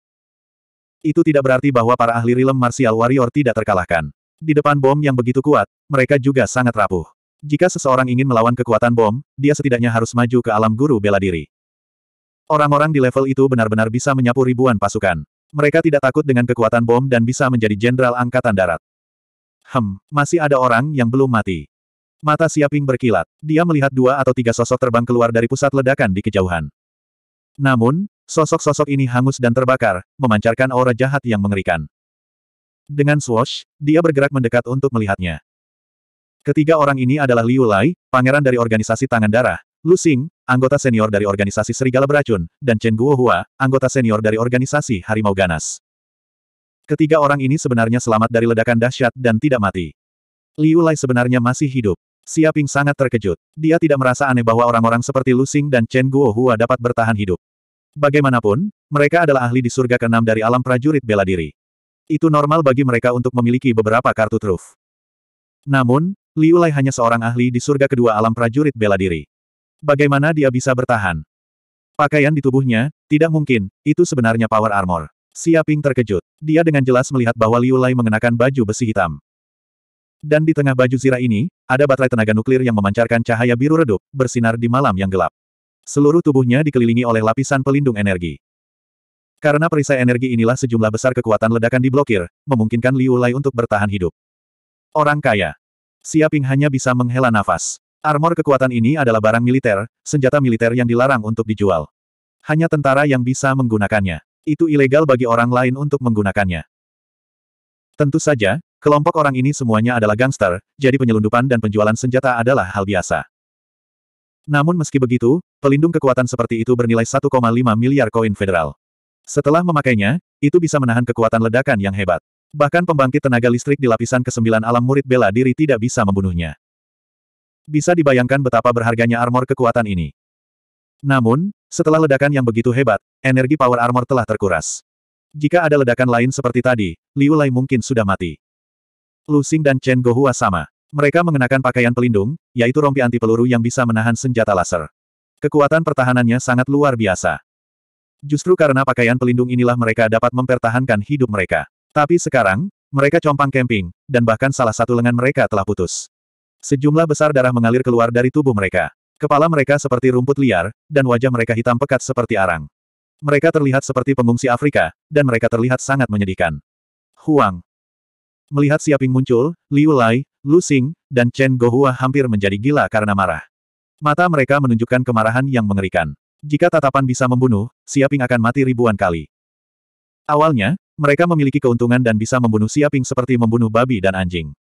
Itu tidak berarti bahwa para ahli rilem martial warrior tidak terkalahkan. Di depan bom yang begitu kuat, mereka juga sangat rapuh. Jika seseorang ingin melawan kekuatan bom, dia setidaknya harus maju ke alam guru bela diri. Orang-orang di level itu benar-benar bisa menyapu ribuan pasukan. Mereka tidak takut dengan kekuatan bom dan bisa menjadi jenderal angkatan darat. Hem, masih ada orang yang belum mati. Mata Siaping berkilat. Dia melihat dua atau tiga sosok terbang keluar dari pusat ledakan di kejauhan. Namun, sosok-sosok ini hangus dan terbakar, memancarkan aura jahat yang mengerikan. Dengan swash, dia bergerak mendekat untuk melihatnya. Ketiga orang ini adalah Liu Lai, pangeran dari organisasi Tangan Darah, Lu Xing, anggota senior dari organisasi Serigala Beracun, dan Chen Guohua, anggota senior dari organisasi Harimau Ganas. Ketiga orang ini sebenarnya selamat dari ledakan dahsyat dan tidak mati. Liu Lai sebenarnya masih hidup. Xia Ping sangat terkejut. Dia tidak merasa aneh bahwa orang-orang seperti Lu Xing dan Chen Guohua dapat bertahan hidup. Bagaimanapun, mereka adalah ahli di surga keenam dari alam prajurit bela diri. Itu normal bagi mereka untuk memiliki beberapa kartu truf. Namun, Liu Lai hanya seorang ahli di surga kedua alam prajurit bela diri. Bagaimana dia bisa bertahan? Pakaian di tubuhnya, tidak mungkin, itu sebenarnya power armor. Siaping terkejut. Dia dengan jelas melihat bahwa Liu Lai mengenakan baju besi hitam. Dan di tengah baju zirah ini, ada baterai tenaga nuklir yang memancarkan cahaya biru redup, bersinar di malam yang gelap. Seluruh tubuhnya dikelilingi oleh lapisan pelindung energi. Karena perisai energi inilah sejumlah besar kekuatan ledakan diblokir, memungkinkan Liu Lai untuk bertahan hidup. Orang kaya. Siaping hanya bisa menghela nafas. Armor kekuatan ini adalah barang militer, senjata militer yang dilarang untuk dijual. Hanya tentara yang bisa menggunakannya. Itu ilegal bagi orang lain untuk menggunakannya. Tentu saja, kelompok orang ini semuanya adalah gangster, jadi penyelundupan dan penjualan senjata adalah hal biasa. Namun meski begitu, pelindung kekuatan seperti itu bernilai 1,5 miliar koin federal. Setelah memakainya, itu bisa menahan kekuatan ledakan yang hebat. Bahkan pembangkit tenaga listrik di lapisan ke-9 alam murid bela diri tidak bisa membunuhnya. Bisa dibayangkan betapa berharganya armor kekuatan ini. Namun, setelah ledakan yang begitu hebat, energi power armor telah terkuras. Jika ada ledakan lain seperti tadi, Liu Lai mungkin sudah mati. Lu Xing dan Chen Gohua sama. Mereka mengenakan pakaian pelindung, yaitu rompi anti peluru yang bisa menahan senjata laser. Kekuatan pertahanannya sangat luar biasa. Justru karena pakaian pelindung inilah mereka dapat mempertahankan hidup mereka. Tapi sekarang, mereka compang camping, dan bahkan salah satu lengan mereka telah putus. Sejumlah besar darah mengalir keluar dari tubuh mereka. Kepala mereka seperti rumput liar, dan wajah mereka hitam pekat seperti arang. Mereka terlihat seperti pengungsi Afrika, dan mereka terlihat sangat menyedihkan. Huang. Melihat Siaping muncul, Liu Lai, Lu Xing, dan Chen Gohua hampir menjadi gila karena marah. Mata mereka menunjukkan kemarahan yang mengerikan. Jika tatapan bisa membunuh, Siaping akan mati ribuan kali. Awalnya, mereka memiliki keuntungan dan bisa membunuh Siaping seperti membunuh babi dan anjing.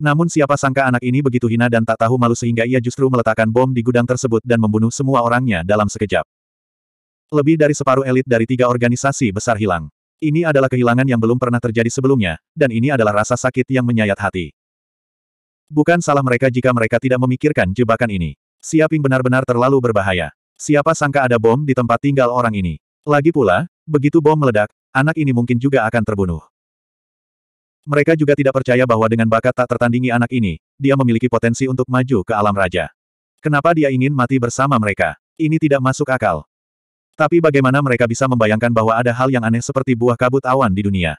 Namun siapa sangka anak ini begitu hina dan tak tahu malu sehingga ia justru meletakkan bom di gudang tersebut dan membunuh semua orangnya dalam sekejap. Lebih dari separuh elit dari tiga organisasi besar hilang. Ini adalah kehilangan yang belum pernah terjadi sebelumnya, dan ini adalah rasa sakit yang menyayat hati. Bukan salah mereka jika mereka tidak memikirkan jebakan ini. Siaping benar-benar terlalu berbahaya. Siapa sangka ada bom di tempat tinggal orang ini. Lagi pula, begitu bom meledak, anak ini mungkin juga akan terbunuh. Mereka juga tidak percaya bahwa dengan bakat tak tertandingi anak ini, dia memiliki potensi untuk maju ke alam raja. Kenapa dia ingin mati bersama mereka? Ini tidak masuk akal. Tapi bagaimana mereka bisa membayangkan bahwa ada hal yang aneh seperti buah kabut awan di dunia?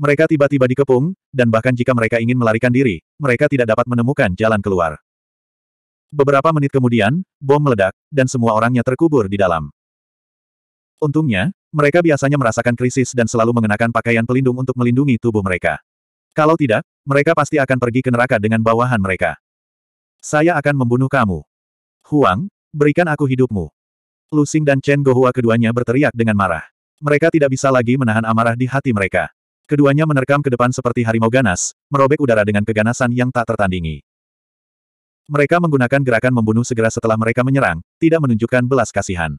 Mereka tiba-tiba dikepung, dan bahkan jika mereka ingin melarikan diri, mereka tidak dapat menemukan jalan keluar. Beberapa menit kemudian, bom meledak, dan semua orangnya terkubur di dalam. Untungnya, mereka biasanya merasakan krisis dan selalu mengenakan pakaian pelindung untuk melindungi tubuh mereka. Kalau tidak, mereka pasti akan pergi ke neraka dengan bawahan mereka. Saya akan membunuh kamu. Huang, berikan aku hidupmu. Lu Xing dan Chen Gohua keduanya berteriak dengan marah. Mereka tidak bisa lagi menahan amarah di hati mereka. Keduanya menerkam ke depan seperti harimau ganas, merobek udara dengan keganasan yang tak tertandingi. Mereka menggunakan gerakan membunuh segera setelah mereka menyerang, tidak menunjukkan belas kasihan.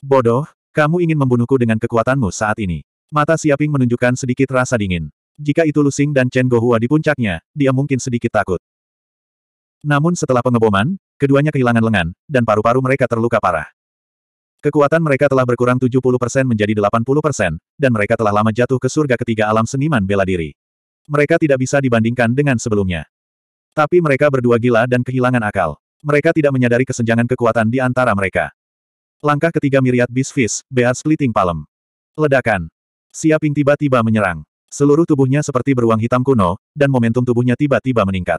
Bodoh, kamu ingin membunuhku dengan kekuatanmu saat ini. Mata Siaping menunjukkan sedikit rasa dingin. Jika itu Lusing dan Chen Gohua di puncaknya, dia mungkin sedikit takut. Namun setelah pengeboman, keduanya kehilangan lengan, dan paru-paru mereka terluka parah. Kekuatan mereka telah berkurang 70% menjadi 80%, dan mereka telah lama jatuh ke surga ketiga alam seniman bela diri. Mereka tidak bisa dibandingkan dengan sebelumnya. Tapi mereka berdua gila dan kehilangan akal. Mereka tidak menyadari kesenjangan kekuatan di antara mereka. Langkah ketiga miriat Bisfis, Bear Splitting Palm. Ledakan. Siaping tiba-tiba menyerang. Seluruh tubuhnya seperti beruang hitam kuno, dan momentum tubuhnya tiba-tiba meningkat.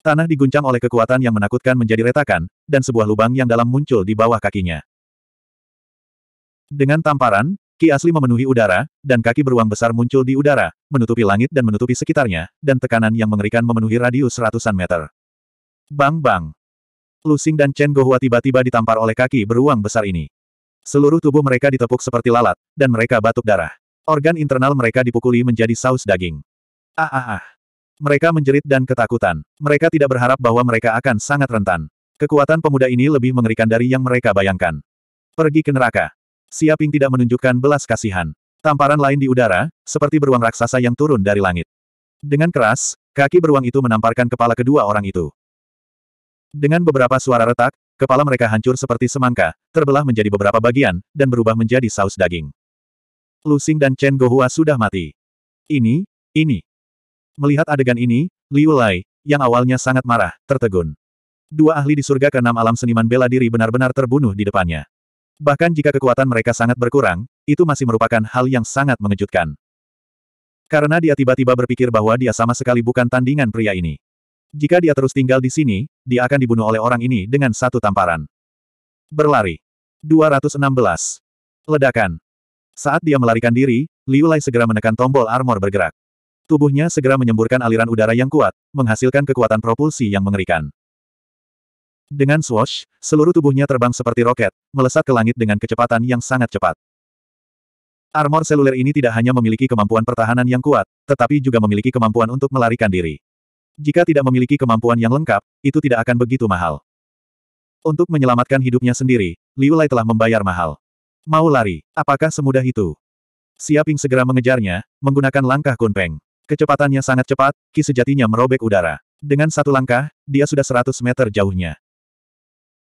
Tanah diguncang oleh kekuatan yang menakutkan menjadi retakan, dan sebuah lubang yang dalam muncul di bawah kakinya. Dengan tamparan, Ki asli memenuhi udara, dan kaki beruang besar muncul di udara, menutupi langit dan menutupi sekitarnya, dan tekanan yang mengerikan memenuhi radius ratusan meter. Bang-bang! Lusing dan Chen Gohua tiba-tiba ditampar oleh kaki beruang besar ini. Seluruh tubuh mereka ditepuk seperti lalat, dan mereka batuk darah. Organ internal mereka dipukuli menjadi saus daging. Ah ah ah. Mereka menjerit dan ketakutan. Mereka tidak berharap bahwa mereka akan sangat rentan. Kekuatan pemuda ini lebih mengerikan dari yang mereka bayangkan. Pergi ke neraka. Siaping tidak menunjukkan belas kasihan. Tamparan lain di udara, seperti beruang raksasa yang turun dari langit. Dengan keras, kaki beruang itu menamparkan kepala kedua orang itu. Dengan beberapa suara retak, kepala mereka hancur seperti semangka, terbelah menjadi beberapa bagian, dan berubah menjadi saus daging. Lu Xing dan Chen Gohua sudah mati. Ini, ini. Melihat adegan ini, Liu Lai, yang awalnya sangat marah, tertegun. Dua ahli di surga keenam alam seniman bela diri benar-benar terbunuh di depannya. Bahkan jika kekuatan mereka sangat berkurang, itu masih merupakan hal yang sangat mengejutkan. Karena dia tiba-tiba berpikir bahwa dia sama sekali bukan tandingan pria ini. Jika dia terus tinggal di sini, dia akan dibunuh oleh orang ini dengan satu tamparan. Berlari. 216. Ledakan. Saat dia melarikan diri, Liu Lai segera menekan tombol armor bergerak. Tubuhnya segera menyemburkan aliran udara yang kuat, menghasilkan kekuatan propulsi yang mengerikan. Dengan swash, seluruh tubuhnya terbang seperti roket, melesat ke langit dengan kecepatan yang sangat cepat. Armor seluler ini tidak hanya memiliki kemampuan pertahanan yang kuat, tetapi juga memiliki kemampuan untuk melarikan diri. Jika tidak memiliki kemampuan yang lengkap, itu tidak akan begitu mahal. Untuk menyelamatkan hidupnya sendiri, Liu Lai telah membayar mahal. Mau lari, apakah semudah itu? Siaping segera mengejarnya, menggunakan langkah kunpeng. Kecepatannya sangat cepat, ki sejatinya merobek udara. Dengan satu langkah, dia sudah 100 meter jauhnya.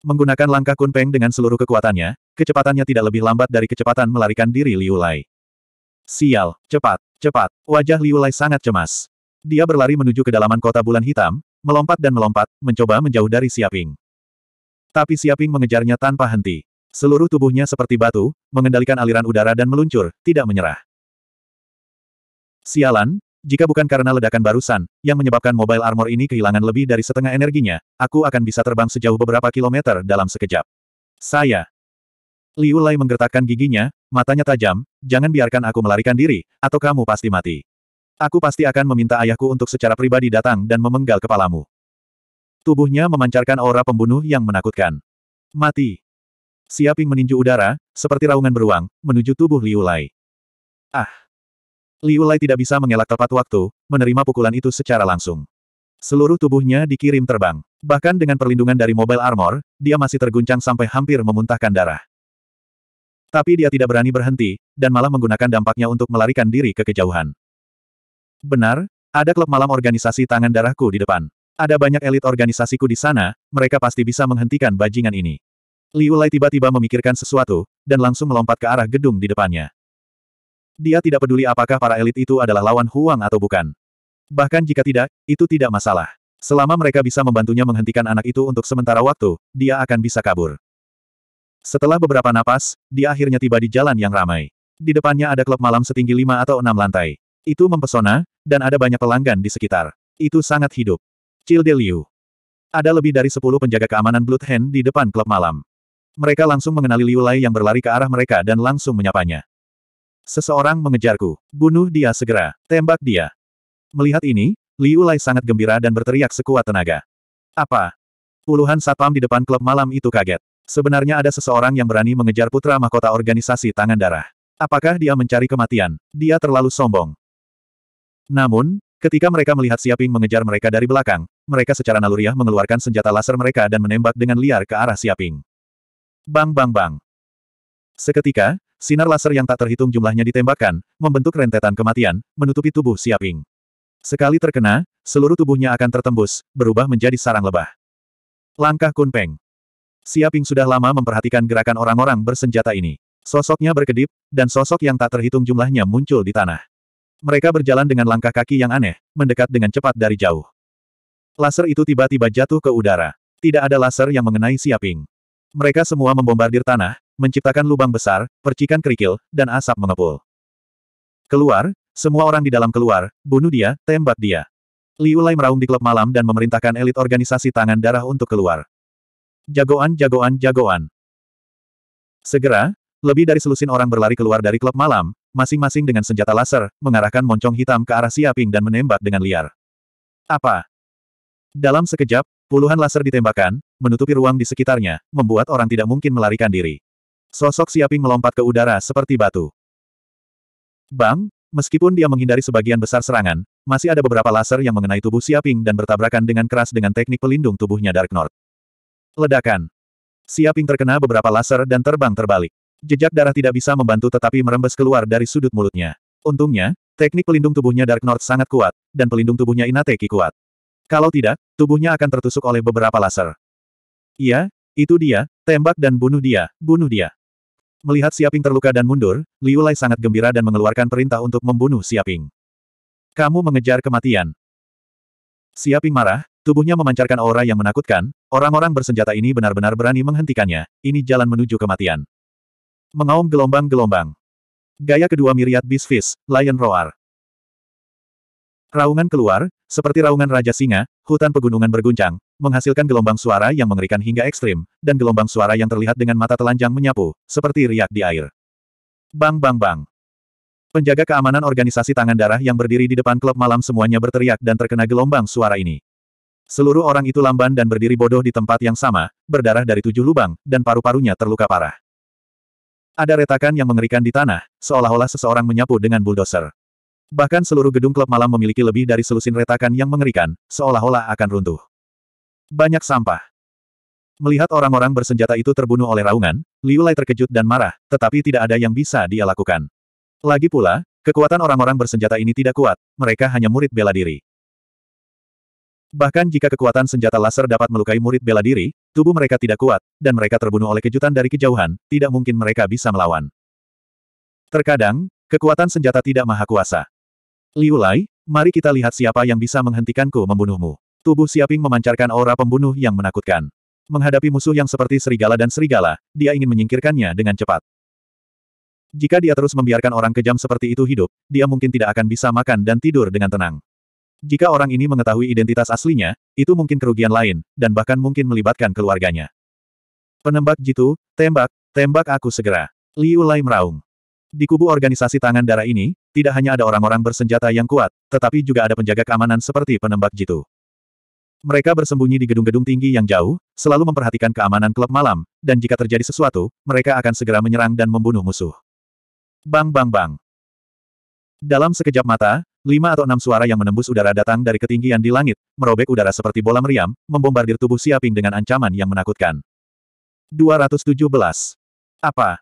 Menggunakan langkah kunpeng dengan seluruh kekuatannya, kecepatannya tidak lebih lambat dari kecepatan melarikan diri Liu Lai. Sial, cepat, cepat, wajah Liu Lai sangat cemas. Dia berlari menuju kedalaman kota bulan hitam, melompat dan melompat, mencoba menjauh dari Siaping. Tapi Siaping mengejarnya tanpa henti. Seluruh tubuhnya seperti batu, mengendalikan aliran udara dan meluncur, tidak menyerah. Sialan, jika bukan karena ledakan barusan, yang menyebabkan mobile armor ini kehilangan lebih dari setengah energinya, aku akan bisa terbang sejauh beberapa kilometer dalam sekejap. Saya. Liu Lai menggertakkan giginya, matanya tajam, jangan biarkan aku melarikan diri, atau kamu pasti mati. Aku pasti akan meminta ayahku untuk secara pribadi datang dan memenggal kepalamu. Tubuhnya memancarkan aura pembunuh yang menakutkan. Mati. Siaping meninju udara, seperti raungan beruang, menuju tubuh Liu Lai. Ah! Liu Lai tidak bisa mengelak tepat waktu, menerima pukulan itu secara langsung. Seluruh tubuhnya dikirim terbang. Bahkan dengan perlindungan dari mobile armor, dia masih terguncang sampai hampir memuntahkan darah. Tapi dia tidak berani berhenti, dan malah menggunakan dampaknya untuk melarikan diri ke kejauhan. Benar, ada klub malam organisasi tangan darahku di depan. Ada banyak elit organisasiku di sana, mereka pasti bisa menghentikan bajingan ini. Liu Lai tiba-tiba memikirkan sesuatu, dan langsung melompat ke arah gedung di depannya. Dia tidak peduli apakah para elit itu adalah lawan Huang atau bukan. Bahkan jika tidak, itu tidak masalah. Selama mereka bisa membantunya menghentikan anak itu untuk sementara waktu, dia akan bisa kabur. Setelah beberapa napas, dia akhirnya tiba di jalan yang ramai. Di depannya ada klub malam setinggi lima atau enam lantai. Itu mempesona, dan ada banyak pelanggan di sekitar. Itu sangat hidup. Cilde Liu. Ada lebih dari sepuluh penjaga keamanan Blood Hand di depan klub malam. Mereka langsung mengenali Liu Lai yang berlari ke arah mereka dan langsung menyapanya. Seseorang mengejarku. Bunuh dia segera. Tembak dia. Melihat ini, Liu Lai sangat gembira dan berteriak sekuat tenaga. Apa? Puluhan satpam di depan klub malam itu kaget. Sebenarnya ada seseorang yang berani mengejar putra mahkota organisasi tangan darah. Apakah dia mencari kematian? Dia terlalu sombong. Namun, ketika mereka melihat Siaping mengejar mereka dari belakang, mereka secara naluriah mengeluarkan senjata laser mereka dan menembak dengan liar ke arah Siaping. Bang bang bang. Seketika, sinar laser yang tak terhitung jumlahnya ditembakkan, membentuk rentetan kematian, menutupi tubuh Siaping. Sekali terkena, seluruh tubuhnya akan tertembus, berubah menjadi sarang lebah. Langkah Kunpeng. Siaping sudah lama memperhatikan gerakan orang-orang bersenjata ini. Sosoknya berkedip, dan sosok yang tak terhitung jumlahnya muncul di tanah. Mereka berjalan dengan langkah kaki yang aneh, mendekat dengan cepat dari jauh. Laser itu tiba-tiba jatuh ke udara. Tidak ada laser yang mengenai Siaping. Mereka semua membombardir tanah, menciptakan lubang besar, percikan kerikil, dan asap mengepul. Keluar, semua orang di dalam keluar, bunuh dia, tembak dia. Liu Lai meraung di klub malam dan memerintahkan elit organisasi tangan darah untuk keluar. Jagoan, jagoan, jagoan. Segera, lebih dari selusin orang berlari keluar dari klub malam, masing-masing dengan senjata laser, mengarahkan moncong hitam ke arah Siaping dan menembak dengan liar. Apa? Dalam sekejap, puluhan laser ditembakkan, menutupi ruang di sekitarnya, membuat orang tidak mungkin melarikan diri. Sosok Siaping melompat ke udara seperti batu. Bang, meskipun dia menghindari sebagian besar serangan, masih ada beberapa laser yang mengenai tubuh Siaping dan bertabrakan dengan keras dengan teknik pelindung tubuhnya Dark North. Ledakan. Siaping terkena beberapa laser dan terbang terbalik. Jejak darah tidak bisa membantu tetapi merembes keluar dari sudut mulutnya. Untungnya, teknik pelindung tubuhnya Dark North sangat kuat, dan pelindung tubuhnya Inateki kuat. Kalau tidak, tubuhnya akan tertusuk oleh beberapa laser. Iya, itu dia, tembak dan bunuh dia, bunuh dia. Melihat Siaping terluka dan mundur, Liu Lai sangat gembira dan mengeluarkan perintah untuk membunuh Siaping. Kamu mengejar kematian. Siaping marah, tubuhnya memancarkan aura yang menakutkan, orang-orang bersenjata ini benar-benar berani menghentikannya, ini jalan menuju kematian. Mengaum gelombang-gelombang. Gaya kedua miriat Bisfis, Lion Roar. Raungan keluar, seperti raungan Raja Singa, hutan pegunungan berguncang, menghasilkan gelombang suara yang mengerikan hingga ekstrim, dan gelombang suara yang terlihat dengan mata telanjang menyapu, seperti riak di air. Bang bang bang. Penjaga keamanan organisasi tangan darah yang berdiri di depan klub malam semuanya berteriak dan terkena gelombang suara ini. Seluruh orang itu lamban dan berdiri bodoh di tempat yang sama, berdarah dari tujuh lubang, dan paru-parunya terluka parah. Ada retakan yang mengerikan di tanah, seolah-olah seseorang menyapu dengan bulldozer. Bahkan seluruh gedung klub malam memiliki lebih dari selusin retakan yang mengerikan, seolah-olah akan runtuh. Banyak sampah. Melihat orang-orang bersenjata itu terbunuh oleh raungan, Liu Lai terkejut dan marah, tetapi tidak ada yang bisa dia lakukan. Lagi pula, kekuatan orang-orang bersenjata ini tidak kuat, mereka hanya murid bela diri. Bahkan jika kekuatan senjata laser dapat melukai murid bela diri, tubuh mereka tidak kuat, dan mereka terbunuh oleh kejutan dari kejauhan, tidak mungkin mereka bisa melawan. Terkadang, kekuatan senjata tidak maha kuasa. Liu Lai, mari kita lihat siapa yang bisa menghentikanku membunuhmu. Tubuh Siaping memancarkan aura pembunuh yang menakutkan. Menghadapi musuh yang seperti serigala dan serigala, dia ingin menyingkirkannya dengan cepat. Jika dia terus membiarkan orang kejam seperti itu hidup, dia mungkin tidak akan bisa makan dan tidur dengan tenang. Jika orang ini mengetahui identitas aslinya, itu mungkin kerugian lain, dan bahkan mungkin melibatkan keluarganya. Penembak jitu, tembak, tembak aku segera. Liu Lai meraung. Di kubu organisasi tangan darah ini, tidak hanya ada orang-orang bersenjata yang kuat, tetapi juga ada penjaga keamanan seperti penembak jitu. Mereka bersembunyi di gedung-gedung tinggi yang jauh, selalu memperhatikan keamanan klub malam, dan jika terjadi sesuatu, mereka akan segera menyerang dan membunuh musuh. Bang bang bang. Dalam sekejap mata, Lima atau enam suara yang menembus udara datang dari ketinggian di langit, merobek udara seperti bola meriam, membombardir tubuh Siaping dengan ancaman yang menakutkan. 217. Apa?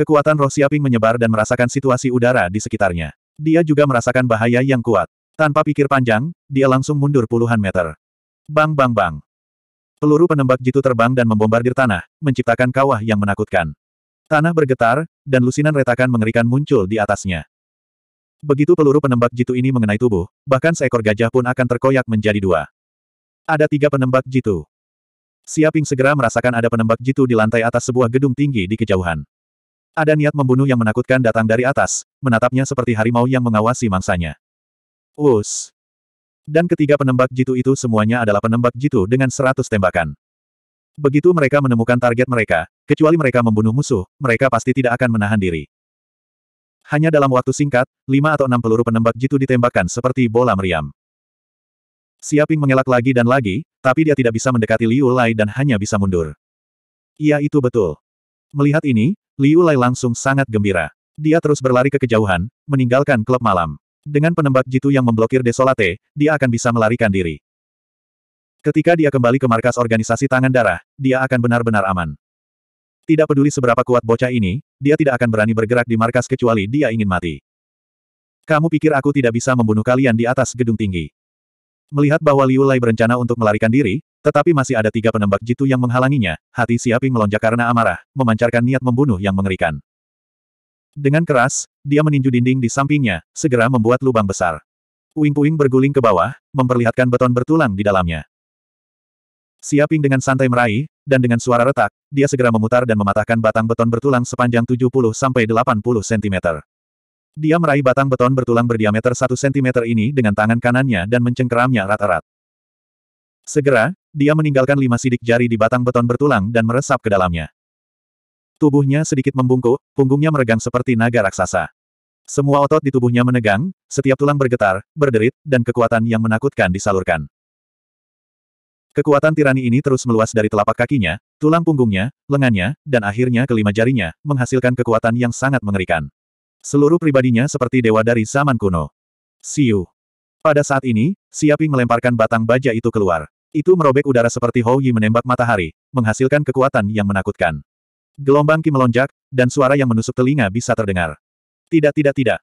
Kekuatan roh Siaping menyebar dan merasakan situasi udara di sekitarnya. Dia juga merasakan bahaya yang kuat. Tanpa pikir panjang, dia langsung mundur puluhan meter. Bang bang bang. Peluru penembak jitu terbang dan membombardir tanah, menciptakan kawah yang menakutkan. Tanah bergetar, dan lusinan retakan mengerikan muncul di atasnya. Begitu peluru penembak jitu ini mengenai tubuh, bahkan seekor gajah pun akan terkoyak menjadi dua. Ada tiga penembak jitu. Siaping segera merasakan ada penembak jitu di lantai atas sebuah gedung tinggi di kejauhan. Ada niat membunuh yang menakutkan datang dari atas, menatapnya seperti harimau yang mengawasi mangsanya. Us. Dan ketiga penembak jitu itu semuanya adalah penembak jitu dengan seratus tembakan. Begitu mereka menemukan target mereka, kecuali mereka membunuh musuh, mereka pasti tidak akan menahan diri. Hanya dalam waktu singkat, lima atau enam peluru penembak jitu ditembakkan seperti bola meriam. Siaping mengelak lagi dan lagi, tapi dia tidak bisa mendekati Liu Lai dan hanya bisa mundur. Iya itu betul. Melihat ini, Liu Lai langsung sangat gembira. Dia terus berlari ke kejauhan, meninggalkan klub malam. Dengan penembak jitu yang memblokir Desolate, dia akan bisa melarikan diri. Ketika dia kembali ke markas organisasi Tangan Darah, dia akan benar-benar aman. Tidak peduli seberapa kuat bocah ini, dia tidak akan berani bergerak di markas kecuali dia ingin mati. Kamu pikir aku tidak bisa membunuh kalian di atas gedung tinggi? Melihat bahwa Liu Lai berencana untuk melarikan diri, tetapi masih ada tiga penembak jitu yang menghalanginya, hati Siaping melonjak karena amarah, memancarkan niat membunuh yang mengerikan. Dengan keras, dia meninju dinding di sampingnya, segera membuat lubang besar. Puing-puing berguling ke bawah, memperlihatkan beton bertulang di dalamnya. Siaping dengan santai meraih, dan dengan suara retak, dia segera memutar dan mematahkan batang beton bertulang sepanjang 70-80 cm. Dia meraih batang beton bertulang berdiameter 1 cm ini dengan tangan kanannya dan mencengkeramnya rata erat Segera, dia meninggalkan lima sidik jari di batang beton bertulang dan meresap ke dalamnya. Tubuhnya sedikit membungkuk, punggungnya meregang seperti naga raksasa. Semua otot di tubuhnya menegang, setiap tulang bergetar, berderit, dan kekuatan yang menakutkan disalurkan. Kekuatan tirani ini terus meluas dari telapak kakinya, tulang punggungnya, lengannya, dan akhirnya kelima jarinya, menghasilkan kekuatan yang sangat mengerikan. Seluruh pribadinya seperti dewa dari zaman kuno. Siu. Pada saat ini, Siaping melemparkan batang baja itu keluar. Itu merobek udara seperti Hou Yi menembak matahari, menghasilkan kekuatan yang menakutkan. Gelombang Ki melonjak, dan suara yang menusuk telinga bisa terdengar. Tidak tidak tidak.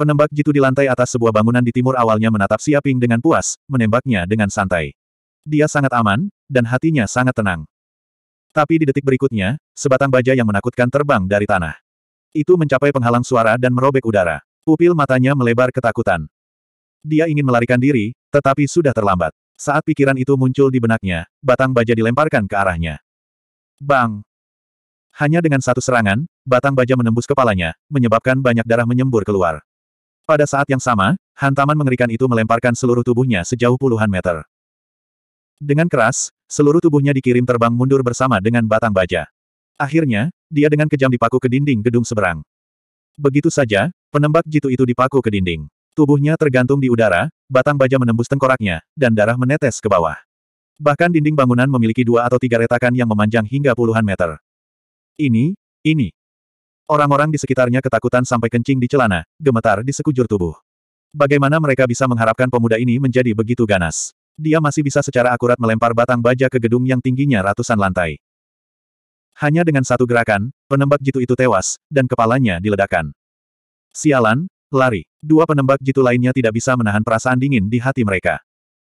Penembak jitu di lantai atas sebuah bangunan di timur awalnya menatap Siaping dengan puas, menembaknya dengan santai. Dia sangat aman, dan hatinya sangat tenang. Tapi di detik berikutnya, sebatang baja yang menakutkan terbang dari tanah. Itu mencapai penghalang suara dan merobek udara. Pupil matanya melebar ketakutan. Dia ingin melarikan diri, tetapi sudah terlambat. Saat pikiran itu muncul di benaknya, batang baja dilemparkan ke arahnya. Bang! Hanya dengan satu serangan, batang baja menembus kepalanya, menyebabkan banyak darah menyembur keluar. Pada saat yang sama, hantaman mengerikan itu melemparkan seluruh tubuhnya sejauh puluhan meter. Dengan keras, seluruh tubuhnya dikirim terbang mundur bersama dengan batang baja. Akhirnya, dia dengan kejam dipaku ke dinding gedung seberang. Begitu saja, penembak jitu itu dipaku ke dinding. Tubuhnya tergantung di udara, batang baja menembus tengkoraknya, dan darah menetes ke bawah. Bahkan dinding bangunan memiliki dua atau tiga retakan yang memanjang hingga puluhan meter. Ini, ini. Orang-orang di sekitarnya ketakutan sampai kencing di celana, gemetar di sekujur tubuh. Bagaimana mereka bisa mengharapkan pemuda ini menjadi begitu ganas? dia masih bisa secara akurat melempar batang baja ke gedung yang tingginya ratusan lantai. Hanya dengan satu gerakan, penembak jitu itu tewas, dan kepalanya diledakkan. Sialan, lari. Dua penembak jitu lainnya tidak bisa menahan perasaan dingin di hati mereka.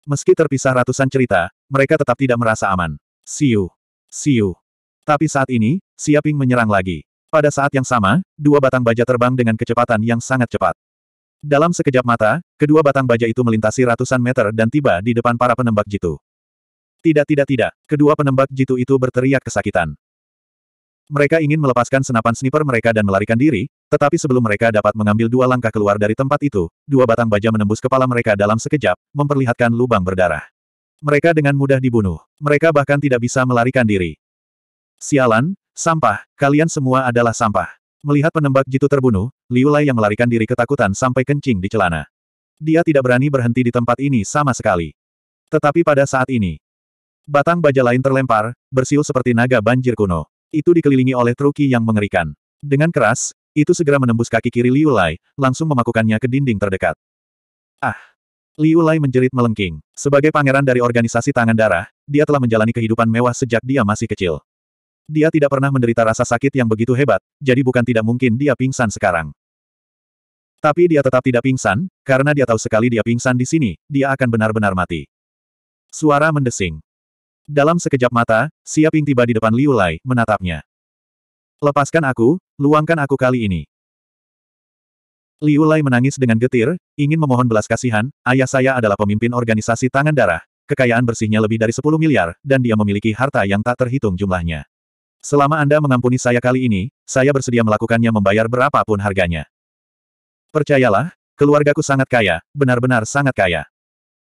Meski terpisah ratusan cerita, mereka tetap tidak merasa aman. Siu. Siu. Tapi saat ini, Siaping menyerang lagi. Pada saat yang sama, dua batang baja terbang dengan kecepatan yang sangat cepat. Dalam sekejap mata, kedua batang baja itu melintasi ratusan meter dan tiba di depan para penembak jitu. Tidak tidak tidak, kedua penembak jitu itu berteriak kesakitan. Mereka ingin melepaskan senapan sniper mereka dan melarikan diri, tetapi sebelum mereka dapat mengambil dua langkah keluar dari tempat itu, dua batang baja menembus kepala mereka dalam sekejap, memperlihatkan lubang berdarah. Mereka dengan mudah dibunuh. Mereka bahkan tidak bisa melarikan diri. Sialan, sampah, kalian semua adalah sampah. Melihat penembak jitu terbunuh, Liu Lai yang melarikan diri ketakutan sampai kencing di celana. Dia tidak berani berhenti di tempat ini sama sekali. Tetapi pada saat ini, batang baja lain terlempar, bersiul seperti naga banjir kuno. Itu dikelilingi oleh truki yang mengerikan. Dengan keras, itu segera menembus kaki kiri Liu Lai, langsung memakukannya ke dinding terdekat. Ah! Liu Lai menjerit melengking. Sebagai pangeran dari organisasi Tangan Darah, dia telah menjalani kehidupan mewah sejak dia masih kecil. Dia tidak pernah menderita rasa sakit yang begitu hebat, jadi bukan tidak mungkin dia pingsan sekarang. Tapi dia tetap tidak pingsan, karena dia tahu sekali dia pingsan di sini, dia akan benar-benar mati. Suara mendesing. Dalam sekejap mata, Siaping tiba di depan Liu Lai, menatapnya. Lepaskan aku, luangkan aku kali ini. Liu Lai menangis dengan getir, ingin memohon belas kasihan, ayah saya adalah pemimpin organisasi tangan darah, kekayaan bersihnya lebih dari 10 miliar, dan dia memiliki harta yang tak terhitung jumlahnya. Selama Anda mengampuni saya kali ini, saya bersedia melakukannya membayar berapapun harganya. Percayalah, keluargaku sangat kaya, benar-benar sangat kaya.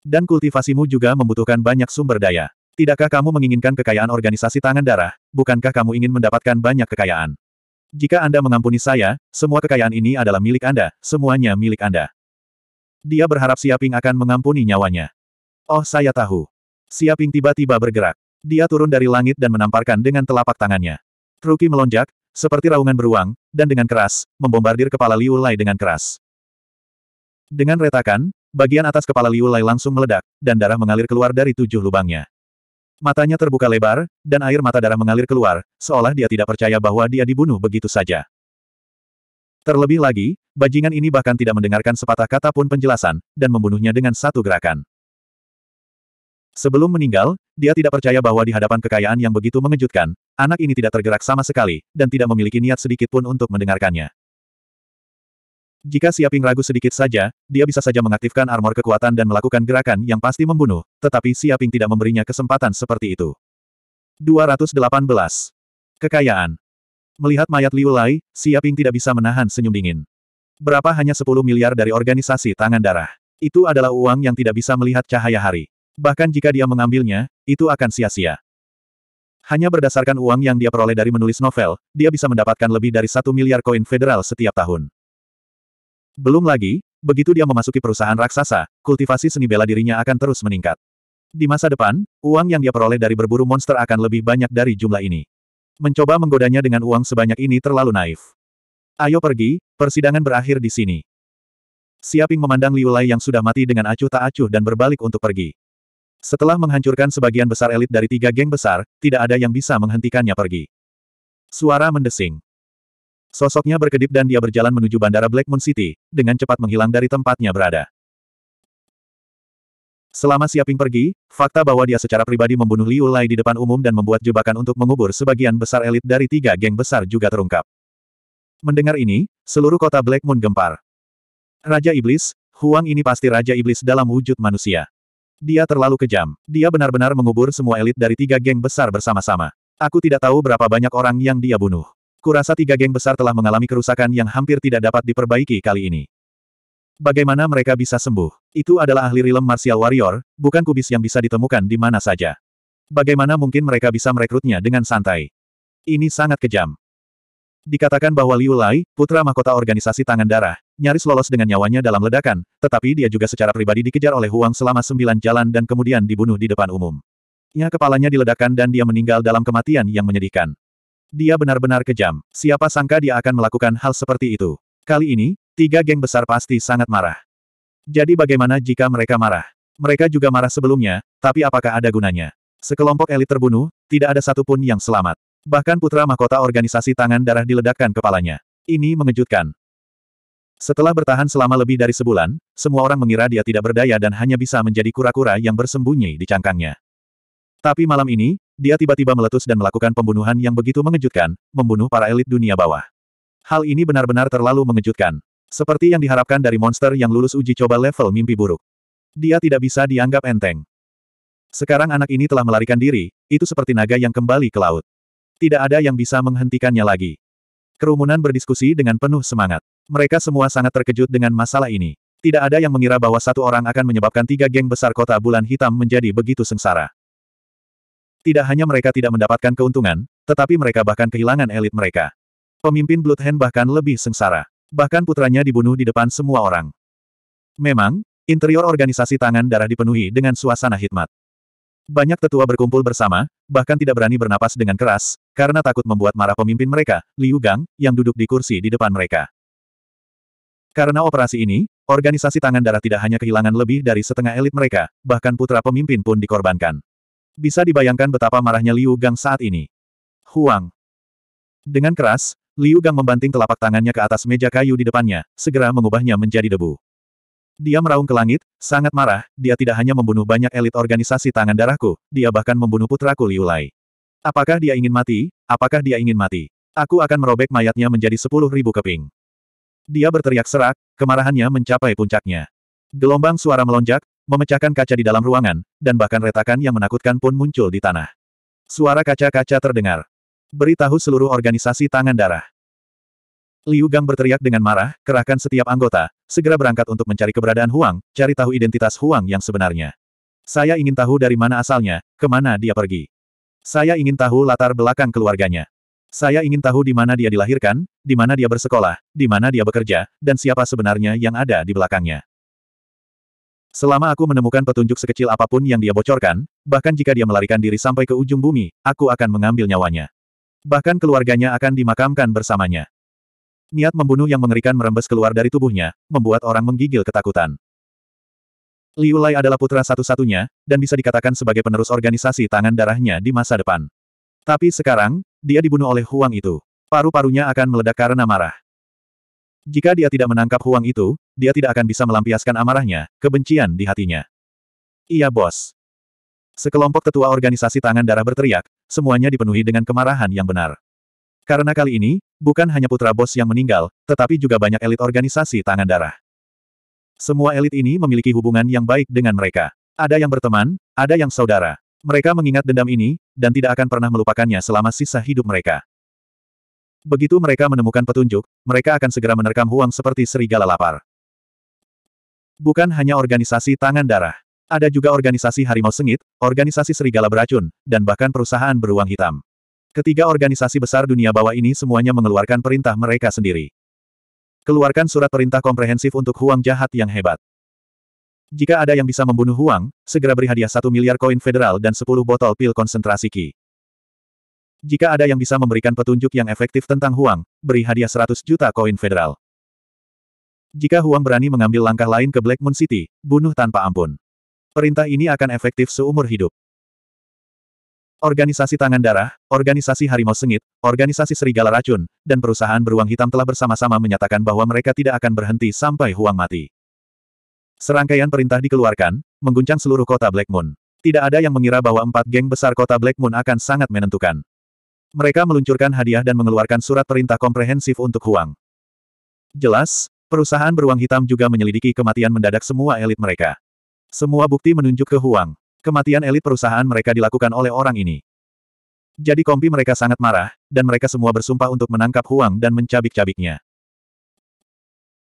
Dan kultivasimu juga membutuhkan banyak sumber daya. Tidakkah kamu menginginkan kekayaan organisasi tangan darah, bukankah kamu ingin mendapatkan banyak kekayaan? Jika Anda mengampuni saya, semua kekayaan ini adalah milik Anda, semuanya milik Anda. Dia berharap Siaping akan mengampuni nyawanya. Oh saya tahu. Siaping tiba-tiba bergerak. Dia turun dari langit dan menamparkan dengan telapak tangannya. Ruki melonjak, seperti raungan beruang, dan dengan keras, membombardir kepala Liu Lai dengan keras. Dengan retakan, bagian atas kepala Liu Lai langsung meledak, dan darah mengalir keluar dari tujuh lubangnya. Matanya terbuka lebar, dan air mata darah mengalir keluar, seolah dia tidak percaya bahwa dia dibunuh begitu saja. Terlebih lagi, bajingan ini bahkan tidak mendengarkan sepatah kata pun penjelasan, dan membunuhnya dengan satu gerakan. Sebelum meninggal, dia tidak percaya bahwa di hadapan kekayaan yang begitu mengejutkan, anak ini tidak tergerak sama sekali, dan tidak memiliki niat sedikit pun untuk mendengarkannya. Jika Siaping ragu sedikit saja, dia bisa saja mengaktifkan armor kekuatan dan melakukan gerakan yang pasti membunuh, tetapi Siaping tidak memberinya kesempatan seperti itu. 218. Kekayaan Melihat mayat Liu Lai, Siaping tidak bisa menahan senyum dingin. Berapa hanya 10 miliar dari organisasi tangan darah? Itu adalah uang yang tidak bisa melihat cahaya hari. Bahkan jika dia mengambilnya, itu akan sia-sia. Hanya berdasarkan uang yang dia peroleh dari menulis novel, dia bisa mendapatkan lebih dari satu miliar koin federal setiap tahun. Belum lagi, begitu dia memasuki perusahaan raksasa, kultivasi seni bela dirinya akan terus meningkat. Di masa depan, uang yang dia peroleh dari berburu monster akan lebih banyak dari jumlah ini. Mencoba menggodanya dengan uang sebanyak ini terlalu naif. Ayo pergi, persidangan berakhir di sini. Siaping memandang Liulai yang sudah mati dengan acuh tak acuh dan berbalik untuk pergi. Setelah menghancurkan sebagian besar elit dari tiga geng besar, tidak ada yang bisa menghentikannya pergi. Suara mendesing. Sosoknya berkedip dan dia berjalan menuju bandara Black Moon City, dengan cepat menghilang dari tempatnya berada. Selama Siaping pergi, fakta bahwa dia secara pribadi membunuh Liu Lai di depan umum dan membuat jebakan untuk mengubur sebagian besar elit dari tiga geng besar juga terungkap. Mendengar ini, seluruh kota Black Moon gempar. Raja Iblis, Huang ini pasti Raja Iblis dalam wujud manusia. Dia terlalu kejam. Dia benar-benar mengubur semua elit dari tiga geng besar bersama-sama. Aku tidak tahu berapa banyak orang yang dia bunuh. Kurasa tiga geng besar telah mengalami kerusakan yang hampir tidak dapat diperbaiki kali ini. Bagaimana mereka bisa sembuh? Itu adalah ahli rilem martial warrior, bukan kubis yang bisa ditemukan di mana saja. Bagaimana mungkin mereka bisa merekrutnya dengan santai? Ini sangat kejam. Dikatakan bahwa Liu Lai, putra mahkota organisasi Tangan Darah, nyaris lolos dengan nyawanya dalam ledakan, tetapi dia juga secara pribadi dikejar oleh Huang selama sembilan jalan dan kemudian dibunuh di depan umum. Ya kepalanya diledakkan dan dia meninggal dalam kematian yang menyedihkan. Dia benar-benar kejam. Siapa sangka dia akan melakukan hal seperti itu. Kali ini, tiga geng besar pasti sangat marah. Jadi bagaimana jika mereka marah? Mereka juga marah sebelumnya, tapi apakah ada gunanya? Sekelompok elit terbunuh, tidak ada satupun yang selamat. Bahkan putra mahkota organisasi tangan darah diledakkan kepalanya. Ini mengejutkan. Setelah bertahan selama lebih dari sebulan, semua orang mengira dia tidak berdaya dan hanya bisa menjadi kura-kura yang bersembunyi di cangkangnya. Tapi malam ini, dia tiba-tiba meletus dan melakukan pembunuhan yang begitu mengejutkan, membunuh para elit dunia bawah. Hal ini benar-benar terlalu mengejutkan. Seperti yang diharapkan dari monster yang lulus uji coba level mimpi buruk. Dia tidak bisa dianggap enteng. Sekarang anak ini telah melarikan diri, itu seperti naga yang kembali ke laut. Tidak ada yang bisa menghentikannya lagi. Kerumunan berdiskusi dengan penuh semangat. Mereka semua sangat terkejut dengan masalah ini. Tidak ada yang mengira bahwa satu orang akan menyebabkan tiga geng besar kota bulan hitam menjadi begitu sengsara. Tidak hanya mereka tidak mendapatkan keuntungan, tetapi mereka bahkan kehilangan elit mereka. Pemimpin Bloodhand bahkan lebih sengsara. Bahkan putranya dibunuh di depan semua orang. Memang, interior organisasi tangan darah dipenuhi dengan suasana hikmat. Banyak tetua berkumpul bersama, bahkan tidak berani bernapas dengan keras, karena takut membuat marah pemimpin mereka, Liu Gang, yang duduk di kursi di depan mereka. Karena operasi ini, organisasi tangan darah tidak hanya kehilangan lebih dari setengah elit mereka, bahkan putra pemimpin pun dikorbankan. Bisa dibayangkan betapa marahnya Liu Gang saat ini. Huang. Dengan keras, Liu Gang membanting telapak tangannya ke atas meja kayu di depannya, segera mengubahnya menjadi debu. Dia meraung ke langit, sangat marah, dia tidak hanya membunuh banyak elit organisasi tangan darahku, dia bahkan membunuh putraku Liulai. Apakah dia ingin mati? Apakah dia ingin mati? Aku akan merobek mayatnya menjadi sepuluh ribu keping. Dia berteriak serak, kemarahannya mencapai puncaknya. Gelombang suara melonjak, memecahkan kaca di dalam ruangan, dan bahkan retakan yang menakutkan pun muncul di tanah. Suara kaca-kaca terdengar. Beritahu seluruh organisasi tangan darah. Liu Gang berteriak dengan marah, kerahkan setiap anggota, segera berangkat untuk mencari keberadaan Huang, cari tahu identitas Huang yang sebenarnya. Saya ingin tahu dari mana asalnya, kemana dia pergi. Saya ingin tahu latar belakang keluarganya. Saya ingin tahu di mana dia dilahirkan, di mana dia bersekolah, di mana dia bekerja, dan siapa sebenarnya yang ada di belakangnya. Selama aku menemukan petunjuk sekecil apapun yang dia bocorkan, bahkan jika dia melarikan diri sampai ke ujung bumi, aku akan mengambil nyawanya. Bahkan keluarganya akan dimakamkan bersamanya. Niat membunuh yang mengerikan merembes keluar dari tubuhnya, membuat orang menggigil ketakutan. Liu Lai adalah putra satu-satunya, dan bisa dikatakan sebagai penerus organisasi tangan darahnya di masa depan. Tapi sekarang, dia dibunuh oleh Huang itu. Paru-parunya akan meledak karena marah. Jika dia tidak menangkap Huang itu, dia tidak akan bisa melampiaskan amarahnya, kebencian di hatinya. Iya bos. Sekelompok tetua organisasi tangan darah berteriak, semuanya dipenuhi dengan kemarahan yang benar. Karena kali ini, bukan hanya putra bos yang meninggal, tetapi juga banyak elit organisasi tangan darah. Semua elit ini memiliki hubungan yang baik dengan mereka. Ada yang berteman, ada yang saudara. Mereka mengingat dendam ini, dan tidak akan pernah melupakannya selama sisa hidup mereka. Begitu mereka menemukan petunjuk, mereka akan segera menerkam Huang seperti serigala lapar. Bukan hanya organisasi tangan darah. Ada juga organisasi harimau sengit, organisasi serigala beracun, dan bahkan perusahaan beruang hitam. Ketiga organisasi besar dunia bawah ini semuanya mengeluarkan perintah mereka sendiri. Keluarkan surat perintah komprehensif untuk Huang jahat yang hebat. Jika ada yang bisa membunuh Huang, segera beri hadiah satu miliar koin federal dan 10 botol pil konsentrasi Qi. Jika ada yang bisa memberikan petunjuk yang efektif tentang Huang, beri hadiah 100 juta koin federal. Jika Huang berani mengambil langkah lain ke Black Moon City, bunuh tanpa ampun. Perintah ini akan efektif seumur hidup. Organisasi Tangan Darah, Organisasi Harimau Sengit, Organisasi Serigala Racun, dan perusahaan beruang hitam telah bersama-sama menyatakan bahwa mereka tidak akan berhenti sampai Huang mati. Serangkaian perintah dikeluarkan, mengguncang seluruh kota Black Moon. Tidak ada yang mengira bahwa empat geng besar kota Black Moon akan sangat menentukan. Mereka meluncurkan hadiah dan mengeluarkan surat perintah komprehensif untuk Huang. Jelas, perusahaan beruang hitam juga menyelidiki kematian mendadak semua elit mereka. Semua bukti menunjuk ke Huang. Kematian elit perusahaan mereka dilakukan oleh orang ini. Jadi kompi mereka sangat marah, dan mereka semua bersumpah untuk menangkap Huang dan mencabik-cabiknya.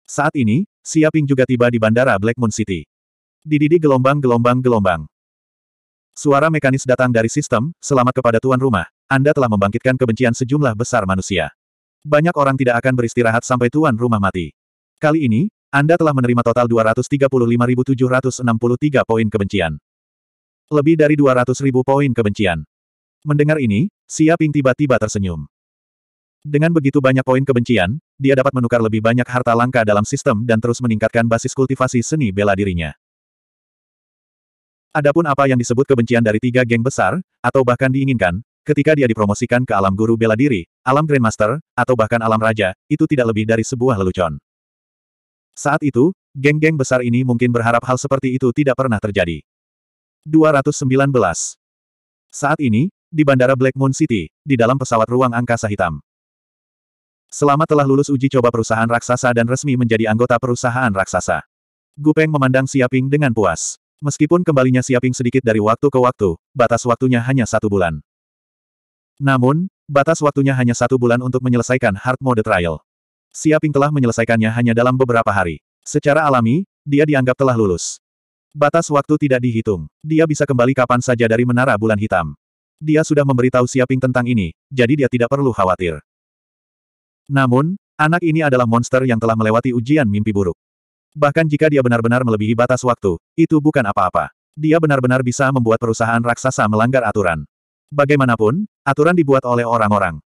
Saat ini, Siaping juga tiba di bandara Black Moon City. Dididi gelombang-gelombang-gelombang. Suara mekanis datang dari sistem, selamat kepada tuan rumah, Anda telah membangkitkan kebencian sejumlah besar manusia. Banyak orang tidak akan beristirahat sampai tuan rumah mati. Kali ini, Anda telah menerima total 235.763 poin kebencian. Lebih dari 200 ribu poin kebencian. Mendengar ini, Xia Ping tiba-tiba tersenyum. Dengan begitu banyak poin kebencian, dia dapat menukar lebih banyak harta langka dalam sistem dan terus meningkatkan basis kultivasi seni bela dirinya. Adapun apa yang disebut kebencian dari tiga geng besar, atau bahkan diinginkan, ketika dia dipromosikan ke alam guru bela diri, alam grandmaster, atau bahkan alam raja, itu tidak lebih dari sebuah lelucon. Saat itu, geng-geng besar ini mungkin berharap hal seperti itu tidak pernah terjadi. 219. Saat ini, di Bandara Black Moon City, di dalam pesawat ruang angkasa hitam. Selama telah lulus uji coba perusahaan raksasa dan resmi menjadi anggota perusahaan raksasa. Gupeng memandang Siaping dengan puas. Meskipun kembalinya Siaping sedikit dari waktu ke waktu, batas waktunya hanya satu bulan. Namun, batas waktunya hanya satu bulan untuk menyelesaikan hard mode trial. Siaping telah menyelesaikannya hanya dalam beberapa hari. Secara alami, dia dianggap telah lulus. Batas waktu tidak dihitung. Dia bisa kembali kapan saja dari Menara Bulan Hitam. Dia sudah memberitahu Siaping tentang ini, jadi dia tidak perlu khawatir. Namun, anak ini adalah monster yang telah melewati ujian mimpi buruk. Bahkan jika dia benar-benar melebihi batas waktu, itu bukan apa-apa. Dia benar-benar bisa membuat perusahaan raksasa melanggar aturan. Bagaimanapun, aturan dibuat oleh orang-orang.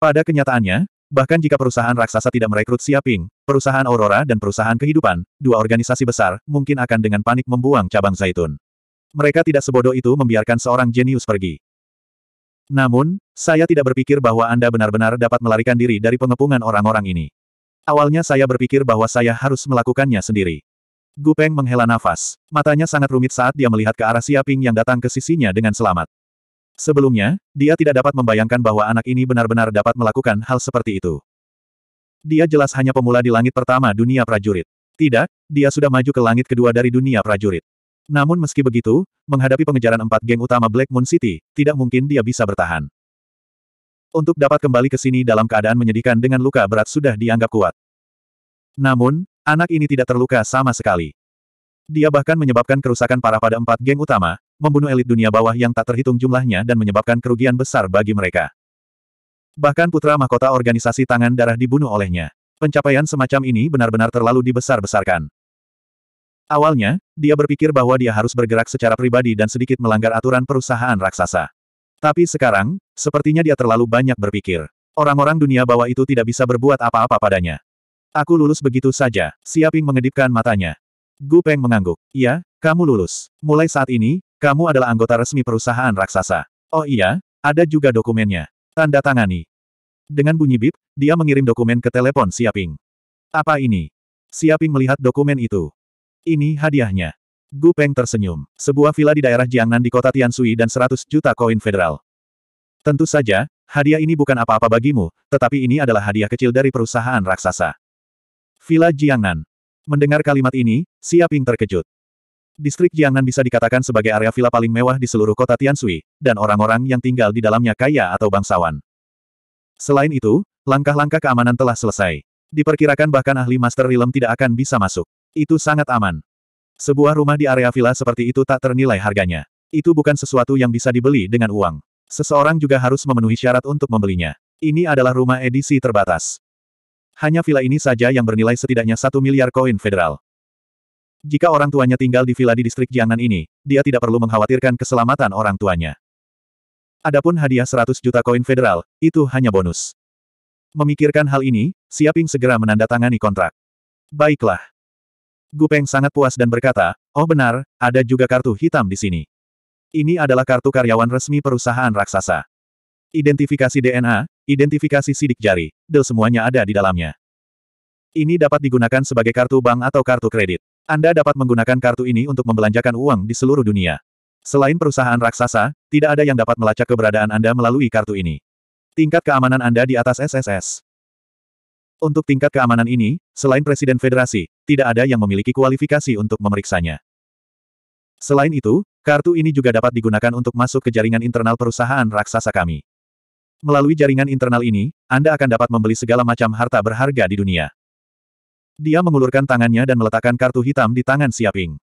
Pada kenyataannya, Bahkan jika perusahaan raksasa tidak merekrut Siaping, perusahaan Aurora dan perusahaan kehidupan, dua organisasi besar, mungkin akan dengan panik membuang cabang zaitun. Mereka tidak sebodoh itu membiarkan seorang jenius pergi. Namun, saya tidak berpikir bahwa Anda benar-benar dapat melarikan diri dari pengepungan orang-orang ini. Awalnya saya berpikir bahwa saya harus melakukannya sendiri. Gupeng menghela nafas. Matanya sangat rumit saat dia melihat ke arah Siaping yang datang ke sisinya dengan selamat. Sebelumnya, dia tidak dapat membayangkan bahwa anak ini benar-benar dapat melakukan hal seperti itu. Dia jelas hanya pemula di langit pertama dunia prajurit. Tidak, dia sudah maju ke langit kedua dari dunia prajurit. Namun meski begitu, menghadapi pengejaran empat geng utama Black Moon City, tidak mungkin dia bisa bertahan. Untuk dapat kembali ke sini dalam keadaan menyedihkan dengan luka berat sudah dianggap kuat. Namun, anak ini tidak terluka sama sekali. Dia bahkan menyebabkan kerusakan parah pada empat geng utama, membunuh elit dunia bawah yang tak terhitung jumlahnya dan menyebabkan kerugian besar bagi mereka. Bahkan putra mahkota organisasi tangan darah dibunuh olehnya. Pencapaian semacam ini benar-benar terlalu dibesar-besarkan. Awalnya, dia berpikir bahwa dia harus bergerak secara pribadi dan sedikit melanggar aturan perusahaan raksasa. Tapi sekarang, sepertinya dia terlalu banyak berpikir. Orang-orang dunia bawah itu tidak bisa berbuat apa-apa padanya. Aku lulus begitu saja, Siaping mengedipkan matanya. Gu Peng mengangguk. Iya, kamu lulus. Mulai saat ini, kamu adalah anggota resmi perusahaan raksasa. Oh iya, ada juga dokumennya. Tanda tangani. Dengan bunyi bip, dia mengirim dokumen ke telepon Siaping. Apa ini? Siaping melihat dokumen itu. Ini hadiahnya. Gu Peng tersenyum. Sebuah villa di daerah Jiangnan di kota Tiansui dan 100 juta koin federal. Tentu saja, hadiah ini bukan apa-apa bagimu, tetapi ini adalah hadiah kecil dari perusahaan raksasa. Villa Jiangnan. Mendengar kalimat ini, Siaping terkejut. Distrik Jiangnan bisa dikatakan sebagai area villa paling mewah di seluruh kota Tiansui, dan orang-orang yang tinggal di dalamnya kaya atau bangsawan. Selain itu, langkah-langkah keamanan telah selesai. Diperkirakan bahkan ahli Master Realm tidak akan bisa masuk. Itu sangat aman. Sebuah rumah di area villa seperti itu tak ternilai harganya. Itu bukan sesuatu yang bisa dibeli dengan uang. Seseorang juga harus memenuhi syarat untuk membelinya. Ini adalah rumah edisi terbatas. Hanya villa ini saja yang bernilai setidaknya satu miliar koin federal. Jika orang tuanya tinggal di villa di distrik Jiangnan ini, dia tidak perlu mengkhawatirkan keselamatan orang tuanya. Adapun hadiah 100 juta koin federal, itu hanya bonus. Memikirkan hal ini, Siaping segera menandatangani kontrak. Baiklah. Gupeng sangat puas dan berkata, oh benar, ada juga kartu hitam di sini. Ini adalah kartu karyawan resmi perusahaan raksasa. Identifikasi DNA, identifikasi sidik jari, del semuanya ada di dalamnya. Ini dapat digunakan sebagai kartu bank atau kartu kredit. Anda dapat menggunakan kartu ini untuk membelanjakan uang di seluruh dunia. Selain perusahaan raksasa, tidak ada yang dapat melacak keberadaan Anda melalui kartu ini. Tingkat keamanan Anda di atas SSS. Untuk tingkat keamanan ini, selain Presiden Federasi, tidak ada yang memiliki kualifikasi untuk memeriksanya. Selain itu, kartu ini juga dapat digunakan untuk masuk ke jaringan internal perusahaan raksasa kami. Melalui jaringan internal ini, Anda akan dapat membeli segala macam harta berharga di dunia. Dia mengulurkan tangannya dan meletakkan kartu hitam di tangan Siaping.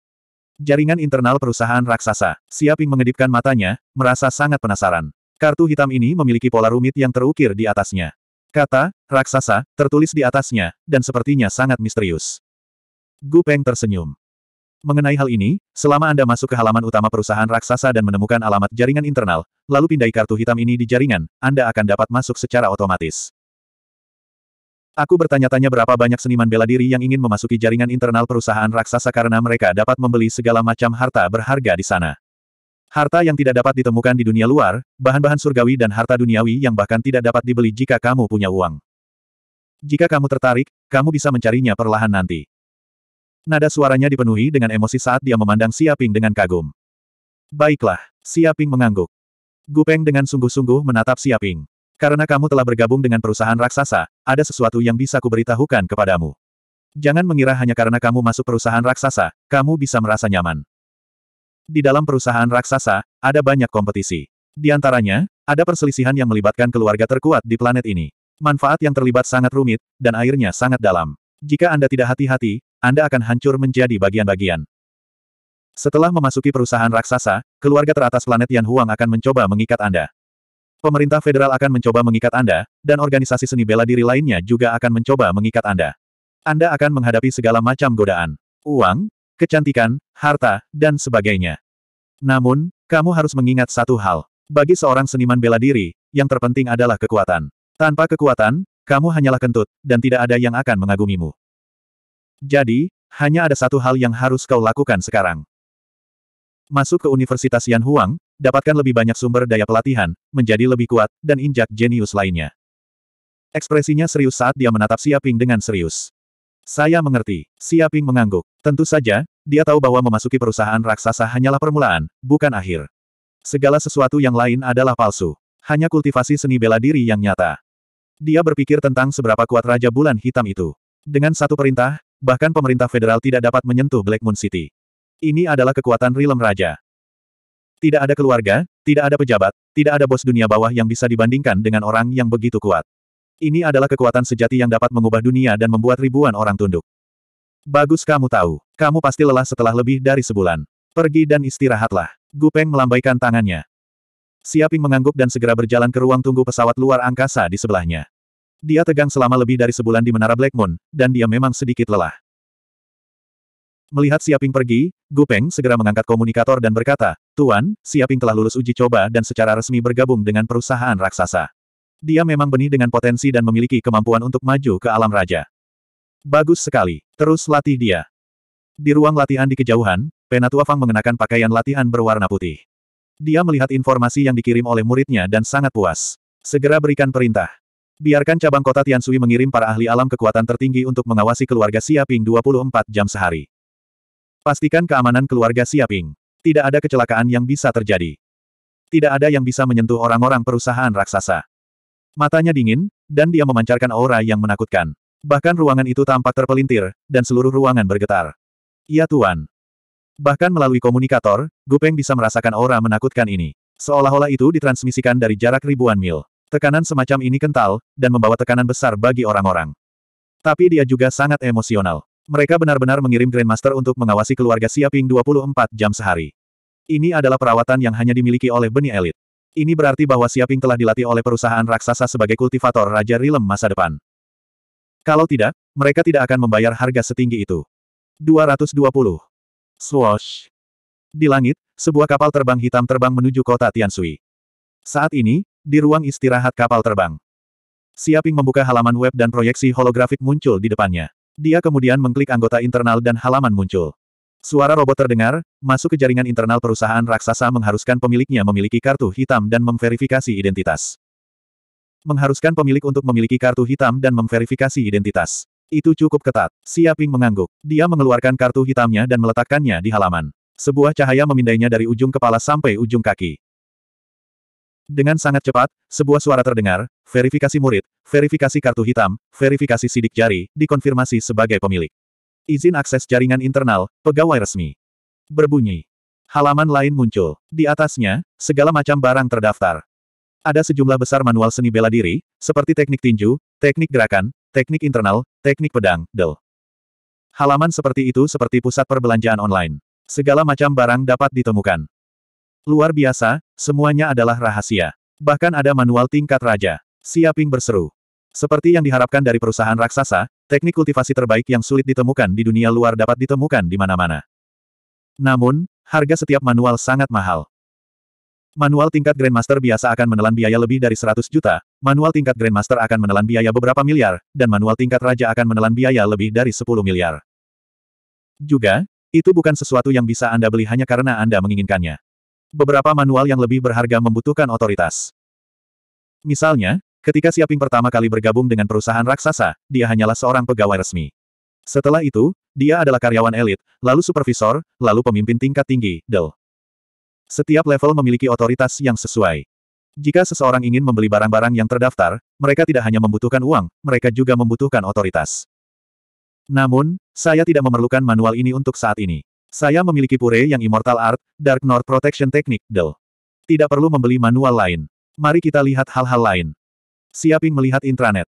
Jaringan internal perusahaan raksasa, Siaping mengedipkan matanya, merasa sangat penasaran. Kartu hitam ini memiliki pola rumit yang terukir di atasnya. Kata, raksasa, tertulis di atasnya, dan sepertinya sangat misterius. Gu Peng tersenyum. Mengenai hal ini, selama Anda masuk ke halaman utama perusahaan raksasa dan menemukan alamat jaringan internal, lalu pindai kartu hitam ini di jaringan, Anda akan dapat masuk secara otomatis. Aku bertanya-tanya berapa banyak seniman bela diri yang ingin memasuki jaringan internal perusahaan raksasa karena mereka dapat membeli segala macam harta berharga di sana. Harta yang tidak dapat ditemukan di dunia luar, bahan-bahan surgawi dan harta duniawi yang bahkan tidak dapat dibeli jika kamu punya uang. Jika kamu tertarik, kamu bisa mencarinya perlahan nanti. Nada suaranya dipenuhi dengan emosi saat dia memandang Siaping dengan kagum. Baiklah, Siaping mengangguk. Gupeng dengan sungguh-sungguh menatap Siaping. Karena kamu telah bergabung dengan perusahaan raksasa, ada sesuatu yang bisa kuberitahukan kepadamu. Jangan mengira hanya karena kamu masuk perusahaan raksasa, kamu bisa merasa nyaman. Di dalam perusahaan raksasa, ada banyak kompetisi. Di antaranya, ada perselisihan yang melibatkan keluarga terkuat di planet ini. Manfaat yang terlibat sangat rumit, dan airnya sangat dalam. Jika Anda tidak hati-hati, Anda akan hancur menjadi bagian-bagian. Setelah memasuki perusahaan raksasa, keluarga teratas planet Yan Huang akan mencoba mengikat Anda. Pemerintah federal akan mencoba mengikat Anda, dan organisasi seni bela diri lainnya juga akan mencoba mengikat Anda. Anda akan menghadapi segala macam godaan. Uang, kecantikan, harta, dan sebagainya. Namun, kamu harus mengingat satu hal. Bagi seorang seniman bela diri, yang terpenting adalah kekuatan. Tanpa kekuatan, kamu hanyalah kentut, dan tidak ada yang akan mengagumimu. Jadi, hanya ada satu hal yang harus kau lakukan sekarang. Masuk ke Universitas Yan Huang, dapatkan lebih banyak sumber daya pelatihan, menjadi lebih kuat, dan injak jenius lainnya. Ekspresinya serius saat dia menatap Siaping dengan serius. Saya mengerti, Siaping mengangguk. Tentu saja, dia tahu bahwa memasuki perusahaan raksasa hanyalah permulaan, bukan akhir. Segala sesuatu yang lain adalah palsu. Hanya kultivasi seni bela diri yang nyata. Dia berpikir tentang seberapa kuat Raja Bulan Hitam itu. Dengan satu perintah, bahkan pemerintah federal tidak dapat menyentuh Black Moon City. Ini adalah kekuatan Rilem Raja. Tidak ada keluarga, tidak ada pejabat, tidak ada bos dunia bawah yang bisa dibandingkan dengan orang yang begitu kuat. Ini adalah kekuatan sejati yang dapat mengubah dunia dan membuat ribuan orang tunduk. Bagus kamu tahu. Kamu pasti lelah setelah lebih dari sebulan. Pergi dan istirahatlah. Gu Peng melambaikan tangannya. Siaping mengangguk dan segera berjalan ke ruang tunggu pesawat luar angkasa di sebelahnya. Dia tegang selama lebih dari sebulan di Menara Black Moon, dan dia memang sedikit lelah. Melihat Siaping pergi, Gu Peng segera mengangkat komunikator dan berkata, Tuan, Siaping telah lulus uji coba dan secara resmi bergabung dengan perusahaan raksasa. Dia memang benih dengan potensi dan memiliki kemampuan untuk maju ke alam raja. Bagus sekali. Terus latih dia. Di ruang latihan di kejauhan, Penatua Fang mengenakan pakaian latihan berwarna putih. Dia melihat informasi yang dikirim oleh muridnya dan sangat puas. Segera berikan perintah. Biarkan cabang kota Tiansui mengirim para ahli alam kekuatan tertinggi untuk mengawasi keluarga Siaping 24 jam sehari. Pastikan keamanan keluarga Siaping. Tidak ada kecelakaan yang bisa terjadi. Tidak ada yang bisa menyentuh orang-orang perusahaan raksasa. Matanya dingin, dan dia memancarkan aura yang menakutkan. Bahkan ruangan itu tampak terpelintir, dan seluruh ruangan bergetar. Ya Tuan. Bahkan melalui komunikator, Gupeng bisa merasakan aura menakutkan ini. Seolah-olah itu ditransmisikan dari jarak ribuan mil. Tekanan semacam ini kental, dan membawa tekanan besar bagi orang-orang. Tapi dia juga sangat emosional. Mereka benar-benar mengirim Grandmaster untuk mengawasi keluarga Siaping 24 jam sehari. Ini adalah perawatan yang hanya dimiliki oleh benih elit. Ini berarti bahwa Siaping telah dilatih oleh perusahaan raksasa sebagai kultivator Raja Rilem masa depan. Kalau tidak, mereka tidak akan membayar harga setinggi itu. 220. Swosh. Di langit, sebuah kapal terbang hitam terbang menuju kota Tiansui. Saat ini, di ruang istirahat kapal terbang. Siaping membuka halaman web dan proyeksi holografik muncul di depannya. Dia kemudian mengklik anggota internal dan halaman muncul. Suara robot terdengar, masuk ke jaringan internal perusahaan raksasa mengharuskan pemiliknya memiliki kartu hitam dan memverifikasi identitas. Mengharuskan pemilik untuk memiliki kartu hitam dan memverifikasi identitas. Itu cukup ketat. Siaping mengangguk. Dia mengeluarkan kartu hitamnya dan meletakkannya di halaman. Sebuah cahaya memindainya dari ujung kepala sampai ujung kaki. Dengan sangat cepat, sebuah suara terdengar, verifikasi murid, verifikasi kartu hitam, verifikasi sidik jari, dikonfirmasi sebagai pemilik. Izin akses jaringan internal, pegawai resmi. Berbunyi. Halaman lain muncul. Di atasnya, segala macam barang terdaftar. Ada sejumlah besar manual seni bela diri, seperti teknik tinju, teknik gerakan, teknik internal, teknik pedang, del. Halaman seperti itu seperti pusat perbelanjaan online. Segala macam barang dapat ditemukan. Luar biasa, semuanya adalah rahasia. Bahkan ada manual tingkat raja. Siaping berseru. Seperti yang diharapkan dari perusahaan raksasa, teknik kultivasi terbaik yang sulit ditemukan di dunia luar dapat ditemukan di mana-mana. Namun, harga setiap manual sangat mahal. Manual tingkat Grandmaster biasa akan menelan biaya lebih dari 100 juta, manual tingkat Grandmaster akan menelan biaya beberapa miliar, dan manual tingkat Raja akan menelan biaya lebih dari 10 miliar. Juga, itu bukan sesuatu yang bisa Anda beli hanya karena Anda menginginkannya. Beberapa manual yang lebih berharga membutuhkan otoritas. Misalnya, Ketika Siaping pertama kali bergabung dengan perusahaan raksasa, dia hanyalah seorang pegawai resmi. Setelah itu, dia adalah karyawan elit, lalu supervisor, lalu pemimpin tingkat tinggi, Del. Setiap level memiliki otoritas yang sesuai. Jika seseorang ingin membeli barang-barang yang terdaftar, mereka tidak hanya membutuhkan uang, mereka juga membutuhkan otoritas. Namun, saya tidak memerlukan manual ini untuk saat ini. Saya memiliki pure yang Immortal Art, Dark North Protection Technique, Del. Tidak perlu membeli manual lain. Mari kita lihat hal-hal lain. Siaping melihat intranet.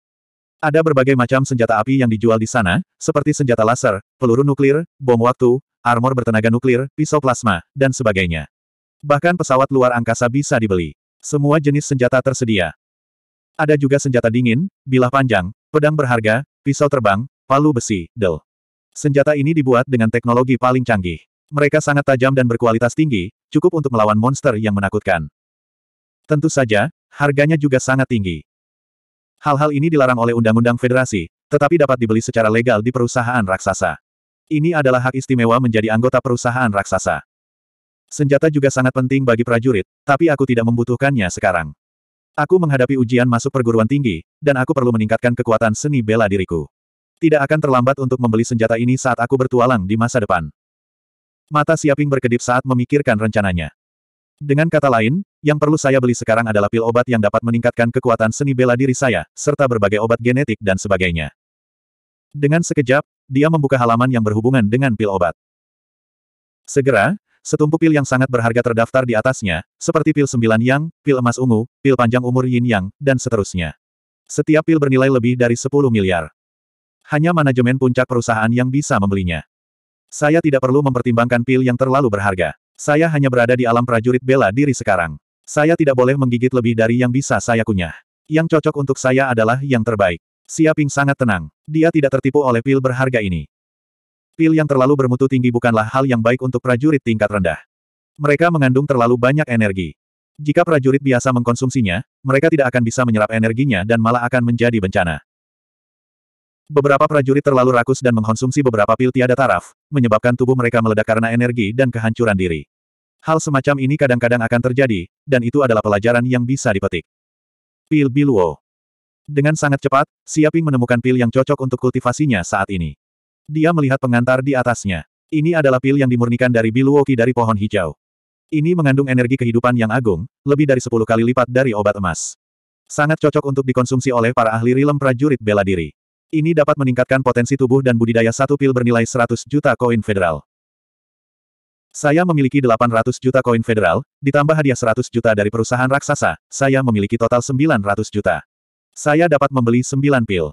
Ada berbagai macam senjata api yang dijual di sana, seperti senjata laser, peluru nuklir, bom waktu, armor bertenaga nuklir, pisau plasma, dan sebagainya. Bahkan pesawat luar angkasa bisa dibeli. Semua jenis senjata tersedia. Ada juga senjata dingin, bilah panjang, pedang berharga, pisau terbang, palu besi, del. Senjata ini dibuat dengan teknologi paling canggih. Mereka sangat tajam dan berkualitas tinggi, cukup untuk melawan monster yang menakutkan. Tentu saja, harganya juga sangat tinggi. Hal-hal ini dilarang oleh Undang-Undang Federasi, tetapi dapat dibeli secara legal di perusahaan raksasa. Ini adalah hak istimewa menjadi anggota perusahaan raksasa. Senjata juga sangat penting bagi prajurit, tapi aku tidak membutuhkannya sekarang. Aku menghadapi ujian masuk perguruan tinggi, dan aku perlu meningkatkan kekuatan seni bela diriku. Tidak akan terlambat untuk membeli senjata ini saat aku bertualang di masa depan. Mata Siaping berkedip saat memikirkan rencananya. Dengan kata lain, yang perlu saya beli sekarang adalah pil obat yang dapat meningkatkan kekuatan seni bela diri saya, serta berbagai obat genetik dan sebagainya. Dengan sekejap, dia membuka halaman yang berhubungan dengan pil obat. Segera, setumpuk pil yang sangat berharga terdaftar di atasnya, seperti pil sembilan yang, pil emas ungu, pil panjang umur yin yang, dan seterusnya. Setiap pil bernilai lebih dari 10 miliar. Hanya manajemen puncak perusahaan yang bisa membelinya. Saya tidak perlu mempertimbangkan pil yang terlalu berharga. Saya hanya berada di alam prajurit bela diri sekarang. Saya tidak boleh menggigit lebih dari yang bisa saya kunyah. Yang cocok untuk saya adalah yang terbaik. Siaping sangat tenang. Dia tidak tertipu oleh pil berharga ini. Pil yang terlalu bermutu tinggi bukanlah hal yang baik untuk prajurit tingkat rendah. Mereka mengandung terlalu banyak energi. Jika prajurit biasa mengkonsumsinya, mereka tidak akan bisa menyerap energinya dan malah akan menjadi bencana. Beberapa prajurit terlalu rakus dan mengkonsumsi beberapa pil tiada taraf, menyebabkan tubuh mereka meledak karena energi dan kehancuran diri. Hal semacam ini kadang-kadang akan terjadi, dan itu adalah pelajaran yang bisa dipetik. Pil Biluo Dengan sangat cepat, Siaping menemukan pil yang cocok untuk kultivasinya saat ini. Dia melihat pengantar di atasnya. Ini adalah pil yang dimurnikan dari Biluoki dari pohon hijau. Ini mengandung energi kehidupan yang agung, lebih dari 10 kali lipat dari obat emas. Sangat cocok untuk dikonsumsi oleh para ahli rilem prajurit bela diri. Ini dapat meningkatkan potensi tubuh dan budidaya satu pil bernilai 100 juta koin federal. Saya memiliki 800 juta koin federal, ditambah hadiah 100 juta dari perusahaan raksasa, saya memiliki total 900 juta. Saya dapat membeli 9 pil.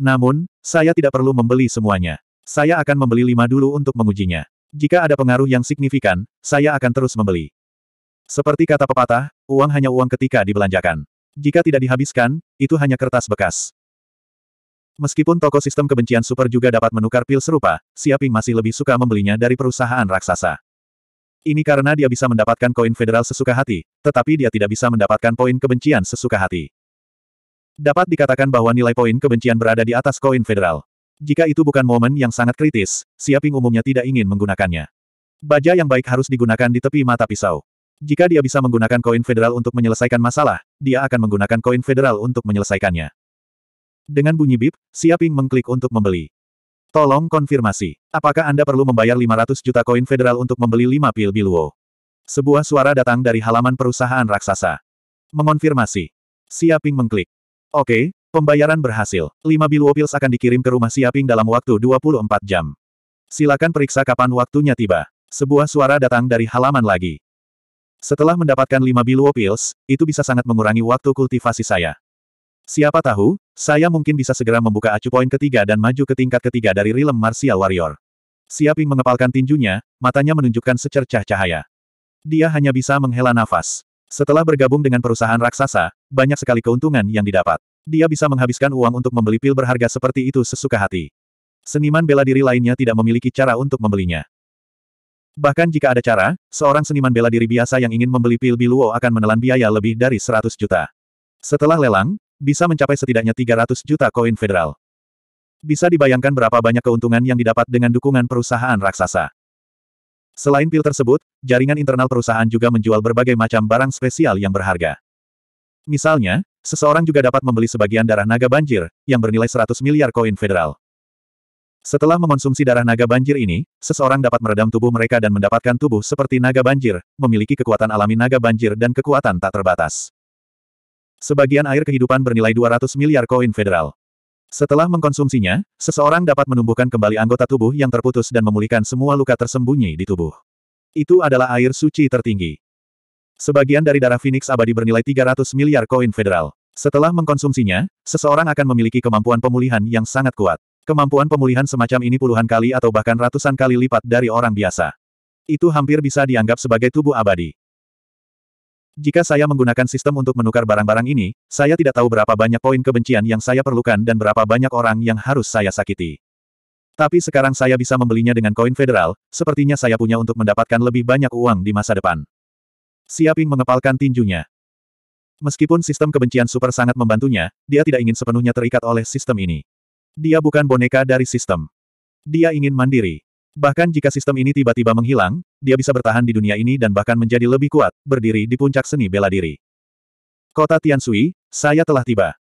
Namun, saya tidak perlu membeli semuanya. Saya akan membeli 5 dulu untuk mengujinya. Jika ada pengaruh yang signifikan, saya akan terus membeli. Seperti kata pepatah, uang hanya uang ketika dibelanjakan. Jika tidak dihabiskan, itu hanya kertas bekas. Meskipun toko sistem kebencian super juga dapat menukar pil serupa, Siaping masih lebih suka membelinya dari perusahaan raksasa. Ini karena dia bisa mendapatkan koin federal sesuka hati, tetapi dia tidak bisa mendapatkan poin kebencian sesuka hati. Dapat dikatakan bahwa nilai poin kebencian berada di atas koin federal. Jika itu bukan momen yang sangat kritis, Siaping umumnya tidak ingin menggunakannya. Baja yang baik harus digunakan di tepi mata pisau. Jika dia bisa menggunakan koin federal untuk menyelesaikan masalah, dia akan menggunakan koin federal untuk menyelesaikannya. Dengan bunyi bip, Siaping mengklik untuk membeli. Tolong konfirmasi. Apakah Anda perlu membayar 500 juta koin federal untuk membeli 5 pil Biluo? Sebuah suara datang dari halaman perusahaan raksasa. Mengonfirmasi. Siaping mengklik. Oke, pembayaran berhasil. 5 Biluo Pills akan dikirim ke rumah Siaping dalam waktu 24 jam. Silakan periksa kapan waktunya tiba. Sebuah suara datang dari halaman lagi. Setelah mendapatkan 5 Biluo Pills, itu bisa sangat mengurangi waktu kultivasi saya. Siapa tahu, saya mungkin bisa segera membuka acu poin ketiga dan maju ke tingkat ketiga dari Realm Martial Warrior. Siaping mengepalkan tinjunya, matanya menunjukkan secercah cahaya. Dia hanya bisa menghela nafas. Setelah bergabung dengan perusahaan raksasa, banyak sekali keuntungan yang didapat. Dia bisa menghabiskan uang untuk membeli pil berharga seperti itu sesuka hati. Seniman bela diri lainnya tidak memiliki cara untuk membelinya. Bahkan jika ada cara, seorang seniman bela diri biasa yang ingin membeli pil Biluo akan menelan biaya lebih dari 100 juta. Setelah lelang, bisa mencapai setidaknya 300 juta koin federal. Bisa dibayangkan berapa banyak keuntungan yang didapat dengan dukungan perusahaan raksasa. Selain pil tersebut, jaringan internal perusahaan juga menjual berbagai macam barang spesial yang berharga. Misalnya, seseorang juga dapat membeli sebagian darah naga banjir, yang bernilai 100 miliar koin federal. Setelah mengonsumsi darah naga banjir ini, seseorang dapat meredam tubuh mereka dan mendapatkan tubuh seperti naga banjir, memiliki kekuatan alami naga banjir dan kekuatan tak terbatas. Sebagian air kehidupan bernilai 200 miliar koin federal. Setelah mengkonsumsinya, seseorang dapat menumbuhkan kembali anggota tubuh yang terputus dan memulihkan semua luka tersembunyi di tubuh. Itu adalah air suci tertinggi. Sebagian dari darah Phoenix abadi bernilai 300 miliar koin federal. Setelah mengkonsumsinya, seseorang akan memiliki kemampuan pemulihan yang sangat kuat. Kemampuan pemulihan semacam ini puluhan kali atau bahkan ratusan kali lipat dari orang biasa. Itu hampir bisa dianggap sebagai tubuh abadi. Jika saya menggunakan sistem untuk menukar barang-barang ini, saya tidak tahu berapa banyak poin kebencian yang saya perlukan dan berapa banyak orang yang harus saya sakiti. Tapi sekarang saya bisa membelinya dengan koin federal, sepertinya saya punya untuk mendapatkan lebih banyak uang di masa depan. Siaping mengepalkan tinjunya. Meskipun sistem kebencian super sangat membantunya, dia tidak ingin sepenuhnya terikat oleh sistem ini. Dia bukan boneka dari sistem. Dia ingin mandiri. Bahkan jika sistem ini tiba-tiba menghilang, dia bisa bertahan di dunia ini dan bahkan menjadi lebih kuat, berdiri di puncak seni bela diri. Kota Tiansui, saya telah tiba.